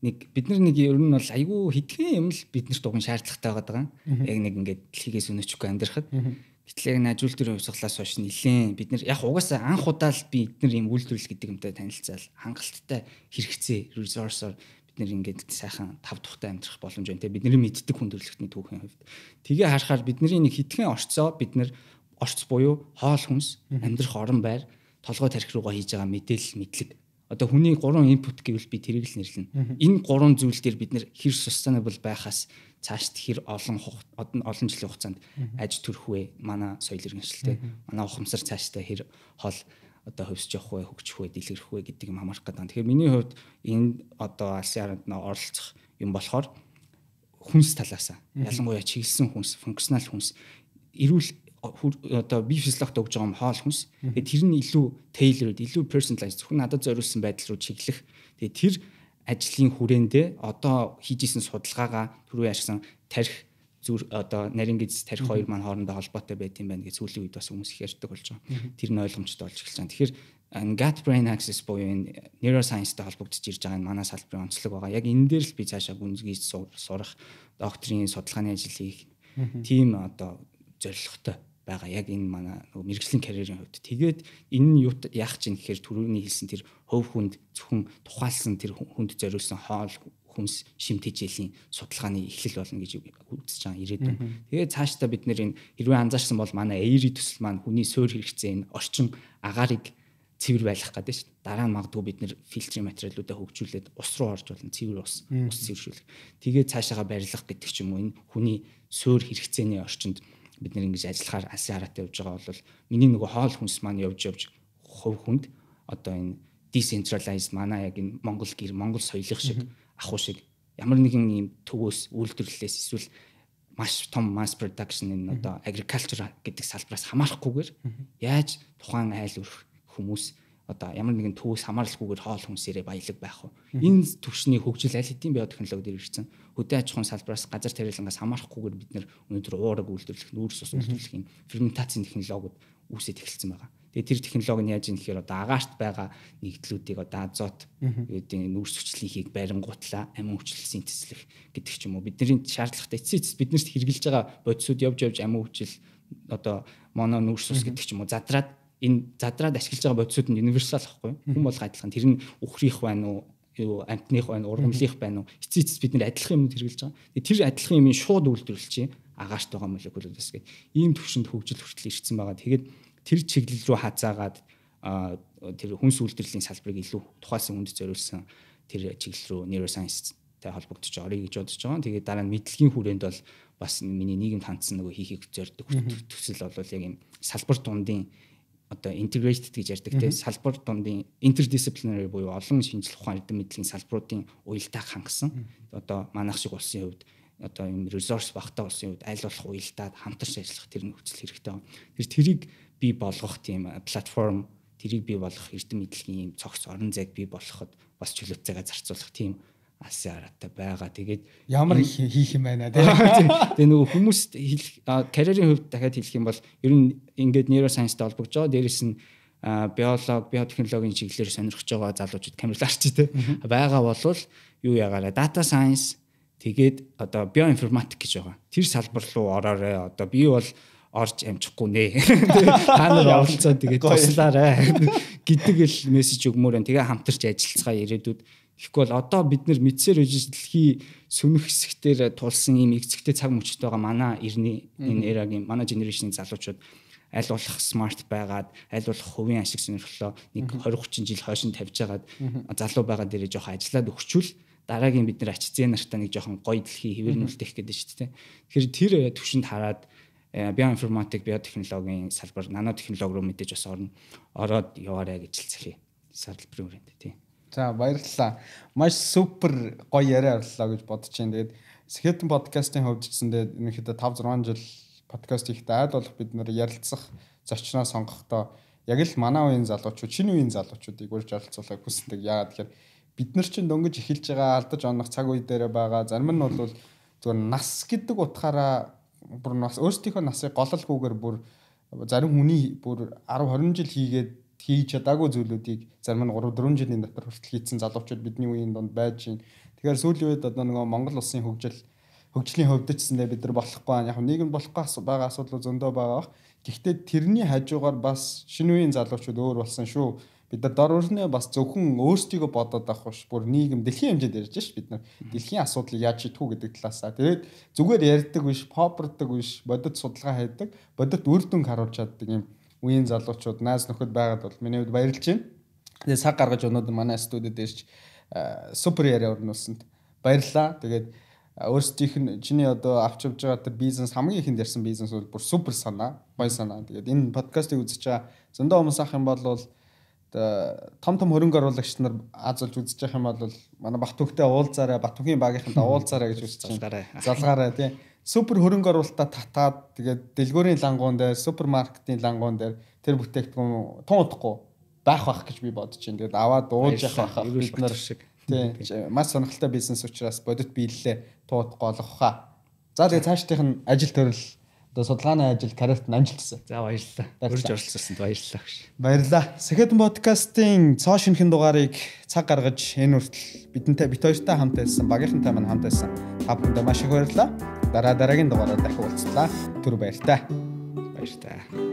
нэг бид нар нэг ер нь бол айгүй хитгэн юм л биднэрт уган шаардлагатай байгаа даа. Яг нэг ингээд дэлхийгээс өнөчгүй амьдрахад. Гэтэл яг нажил төрийн хувьсгалаас хойш нилээн бид нар яг угаасаа анх удаа л бид нар ийм үйлдвэрлэл гэдэг юмтай танилцал хангалттай хэрэгцээ resource-оор бид нэр ингээд сайхан тав тухтай амьдрах боломж байна те бидний мэддэг хүндрэлтний түүхийн хувьд тэгээ харахаар бидний нэг хитгэн орцоо бид нар орц буюу хоол хүнс амьдрах орон байр толгой тарих руугаа хийж байгаа мэдээлэл мэдлэг одоо хүний гурван инпут гэвэл би тэрийг л нэрлэнэ энэ гурван зүйл дээр бид нэр хэр sustainable байхаас цаашд хэр олон олон жилийн хугацаанд аж төрөх вэ манай соёл иргэншилтэй манай ухамсар цаашдаа хэр хол одоо хөвсөж явах вэ, хөгжих вэ, дэлгэрэх вэ гэдэг юм хамаарах гэдэг. Тэгэхээр миний хувьд энэ одоо алсын харамд нөө оролцох юм болохоор хүнс талаасаа ялангуяа чиглэсэн хүнс, функционал хүнс эрүүл одоо би физиологт өгж байгаа юм хоол хүнс. Тэгээ тэр нь илүү tailor-д, илүү personalized зөвхөн надад зориулсан байдал руу чиглэх. Тэгээ тэр ажлын хүрээндээ одоо хийжсэн судалгаагаа түрүү яарсан тарих зүр одоо нарийн гис тарих хоёр маань хоорондоо холбоотой байт юм байна гэж сүүлийн үед бас хүмүүс их ярьдаг болж байгаа. Тэр нь ойлгомжтой болж эхэлж байна. Тэгэхээр gut brain axis буюу энэ neuroscience-тэй холбогдож ирж байгаа энэ манай салбарын онцлог байгаа. Яг энэ дээр л би цаашаа гүнзгийж сурах, докторийн судалгааны ажил хийх тийм одоо зорилготой байгаа. Яг энэ манай нөгөө мэрэгжлийн карьерийн хувьд. Тэгээд энэ нь юу яах чинь гэхээр түрүүний хэлсэн тэр хөв хүнд зөвхөн тухайлсан тэр хүнд зориулсан хоол хүнс шимтгэж илийн судалгааны эхлэл болно гэж үзэж байгаа ирээдүйн. Тэгээд цаашдаа бид нэр хэрвээ анзаарсан бол манай эйри төсөл маань хүний суур хэрэгцээ энэ орчин агаарыг цэвэр байлгах гэдэг шүү дээ. Дараа нь магадгүй бид нэр фильтрийн материалуудаа хөгжүүлээд ус руу орж болно цэвэр ус, ус цэвэршүүлэх. Тэгээд цаашаага барилгах гэдэг ч юм уу энэ хүний суур хэрэгцээний орчинд бид нэр ингэж ажиллахаар алсын хараатай явж байгаа бол миний нөгөө хоол хүнс маань явж явж хувь хүнд одоо энэ decentralized манай яг энэ Монгол гэр Монгол соёлын шиг ах уу шиг ямар нэгэн ийм төвөөс үйлдвэрлэлээс эсвэл маш том mass production энэ одоо agriculture гэдэг салбараас хамаарахгүйгээр яаж тухайн айл өрх хүмүүс одоо ямар нэгэн төвөөс хамааралгүйгээр хоол хүнсээрээ баялаг байх уу. Энэ төвшний хөгжил аль хэдийн био технологид ирсэн. Хөдөө аж ахуйн салбараас газар тариалангаас хамаарахгүйгээр бид нөр өнөөдөр уураг үйлдвэрлэх, нүүрс ус үйлдвэрлэх юм ферментацийн технологиуд үүсэж эхэлсэн байгаа. Тэгээ тэр технологи нь яаж юм гэхээр одоо агаарт байгаа нэгдлүүдийг одоо азот юудын нүүрс хүчлийнхийг барингуутлаа амин хүчил синтезлэх гэдэг ч юм уу. Бидний шаардлагатай эцсийн эцэс биднэрт хэрглэж байгаа бодисууд явж явж амин хүчил одоо моно нүүрс ус гэдэг ч юм уу задраад энэ задраад ашиглаж байгаа бодисууд нь универсал ахгүй хүм болго адилхан тэр нь үхрих байна уу юу амтных байна ургамлих байна уу эцсийн эцэс бид нар адилхан юмд хэрглэж байгаа. Тэр адилхан юмыг шууд үйлдвэрлэж агаарт байгаа молекулууд бас гэдэг ийм төвшөнд хөгжил хүртэл ирсэн байгаа. Тэгээд тэр чиглэл рүү хазаагаад тэр хүнс үйлдвэрлэлийн салбарыг илүү тухайсан хүнд зориулсан тэр чиглэл рүү neuroscience тэй холбогдож орё гэж бодож байгаа. Тэгээд дараа нь мэдлэгийн хүрээнд бол бас миний нийгэмд хандсан нөгөө хийхийг зорддог төсөл бол яг энэ салбар дундын одоо integrated гэж ярьдаг тийм салбар дундын interdisciplinary буюу олон шинжлэх ухааны эрдэм мэдлийн салбаруудын уялдааг хангасан. Одоо манайх шиг улсын хувьд одоо юм resource багтаа улсын хувьд аль болох уялдаад хамтарч ажиллах тэр нөхцөл хэрэгтэй. Тэр тэрийг бий болгох тийм платформ тэрийг бий болгох эрдэм мэдлэгийн юм цогц орон зайг бий болгоход бас чөлөөтцөгээ зарцуулах тийм асын хараатай байгаа. Тэгээд ямар хийх юм байна *laughs* тийм. Тэгээд нөгөө хүмүүс карьерийн хувьд дахиад хэлэх юм бол ер нь ингээд нейросайенстэй холбогдож байгаа. Дээрээс нь биолог, биотехнологийн чиглэлээр сонирхож байгаа залуучууд камилларч тийм байгаа болвол юу ягаараа data science тэгээд одоо биоинформатик гэж байгаа. Тэр салбар руу ороорой. Одоо би бол орж амжихгүй нэ. *laughs* Та нар оролцоо тэгээд туслаарай *laughs* гэдэг л мессеж өгмөр энэ. Тэгээ хамтарч ажиллацгаа ирээдүйд Тэгэхгүй бол одоо бид нар мэдсээр үжиж дэлхийн сүмэх хэсгээр тулсан ийм эгцэгтэй цаг мөчт байгаа манай эрний энэ эрагийн манай генерашны залуучууд аль болох смарт байгаад аль болох хувийн ашиг сонирхлоо нэг 20 30 жил хойшин тавьж хагаад залуу байгаа дээрээ жоохон ажиллаад өгчүүл дараагийн бид нар ач зээ нартаа нэг жоохон гоё дэлхий хэвэрнүүлдэх гэдэг шүү дээ. Тэгэхээр тэр төвшөнд хараад Э, биоинформатик биотехнологийн салбар нанотехнологи руу мэдээж бас орно ороод яваарэ гэж хэлцгээе салбарын хүрээнд тий. За баярлалаа. Маш супер гоё яриа орлоо гэж бодож байна. Тэгээд Skeleton podcast-ын хувьд гэсэндээ ерөнхийдөө 5 6 жил подкаст их даад болох бид нэр ярилцах зочноо сонгохдоо яг л манай үеийн залуучууд, шинэ үеийн залуучуудыг урьж оролцуулахыг хүсдэг. Яагаад тэгэхээр бид нар чинь дөнгөж эхэлж байгаа алдаж онох цаг үе дээр байгаа. Зарим нь бол зүгээр нас гэдэг утгаараа бүр нас өөрсдийнхөө насыг гололгүйгээр бүр зарим хүний бүр 10 20 жил хийгээд хийж чадаагүй зүйлүүдийг зарим нь 3 4 жилийн дотор хүртэл хийцэн залуучууд бидний үеийн донд байж байна. Тэгэхээр сүүлийн үед одоо нөгөө Монгол улсын хөгжил хөгжлийн хөвдөж гэсэндээ бид нар болохгүй яг нийгэм болохгүй байгаа асуудлууд зөндөө байгаа бах. Гэхдээ тэрний хажуугаар бас шинэ үеийн залуучууд өөр болсон шүү бид нар дор өрнөө бас зөвхөн өөрсдийгөө бодоод авах биш бүр нийгэм дэлхийн хэмжээнд ярьж ш бид нар дэлхийн асуудлыг яаж шийдэх гэдэг талаасаа тэгээд зүгээр ярьдаг биш попроддаг биш бодит судалгаа хийдэг бодит үр дүнг харуулж чаддаг юм үеийн залуучууд наас нөхөд байгаад бол миний хувьд баярлж байна тэгээд цаг гаргаж өнөөдөр манай студид ирж супер яриа өрнүүлсэнд баярлаа тэгээд өөрсдийнх нь чиний одоо авч явж байгаа тэр бизнес хамгийн ихэнд ярьсан бизнес бол бүр супер санаа, гоё санаа. Тэгээд энэ подкастыг үзэж байгаа зөндөө хүмүүс ах юм бол том том хөрөнгө оруулагч нар аз олж үзэж байгаа юм бол манай Батүнхтэй уулзаарай, Батүнхийн багийнхантай уулзаарай гэж үзэж байгаа. Залгаарай тий. Супер хөрөнгө оруулалтаа татаад тэгээд дэлгүүрийн лангуун дээр, супермаркетын лангуун дээр тэр бүтээгдэхүүн тун утахгүй байх байх гэж би бодож байна. Тэгээд аваад ууж явах байх бид нар шиг. Тий. Маш сонирхолтой бизнес учраас бодит биелэлээ туудах голох хаа. За тэгээд цаашдынх нь ажил төрөл одоо судалгааны ажил карьерт амжилтсан. За баярлалаа. Урьж оролцсонд баярлалаа гэж. Баярлалаа. Сэхэтэн подкастын цоо шинхэн дугаарыг цаг гаргаж энэ хүртэл бидэнтэй бит хоёртай хамт байсан, багийнхантай мань хамт байсан. Та бүхэндээ маш их баярлалаа. Дараа дараагийн дугаараар дахин уулзлаа. Түр баяртай. Баяртай.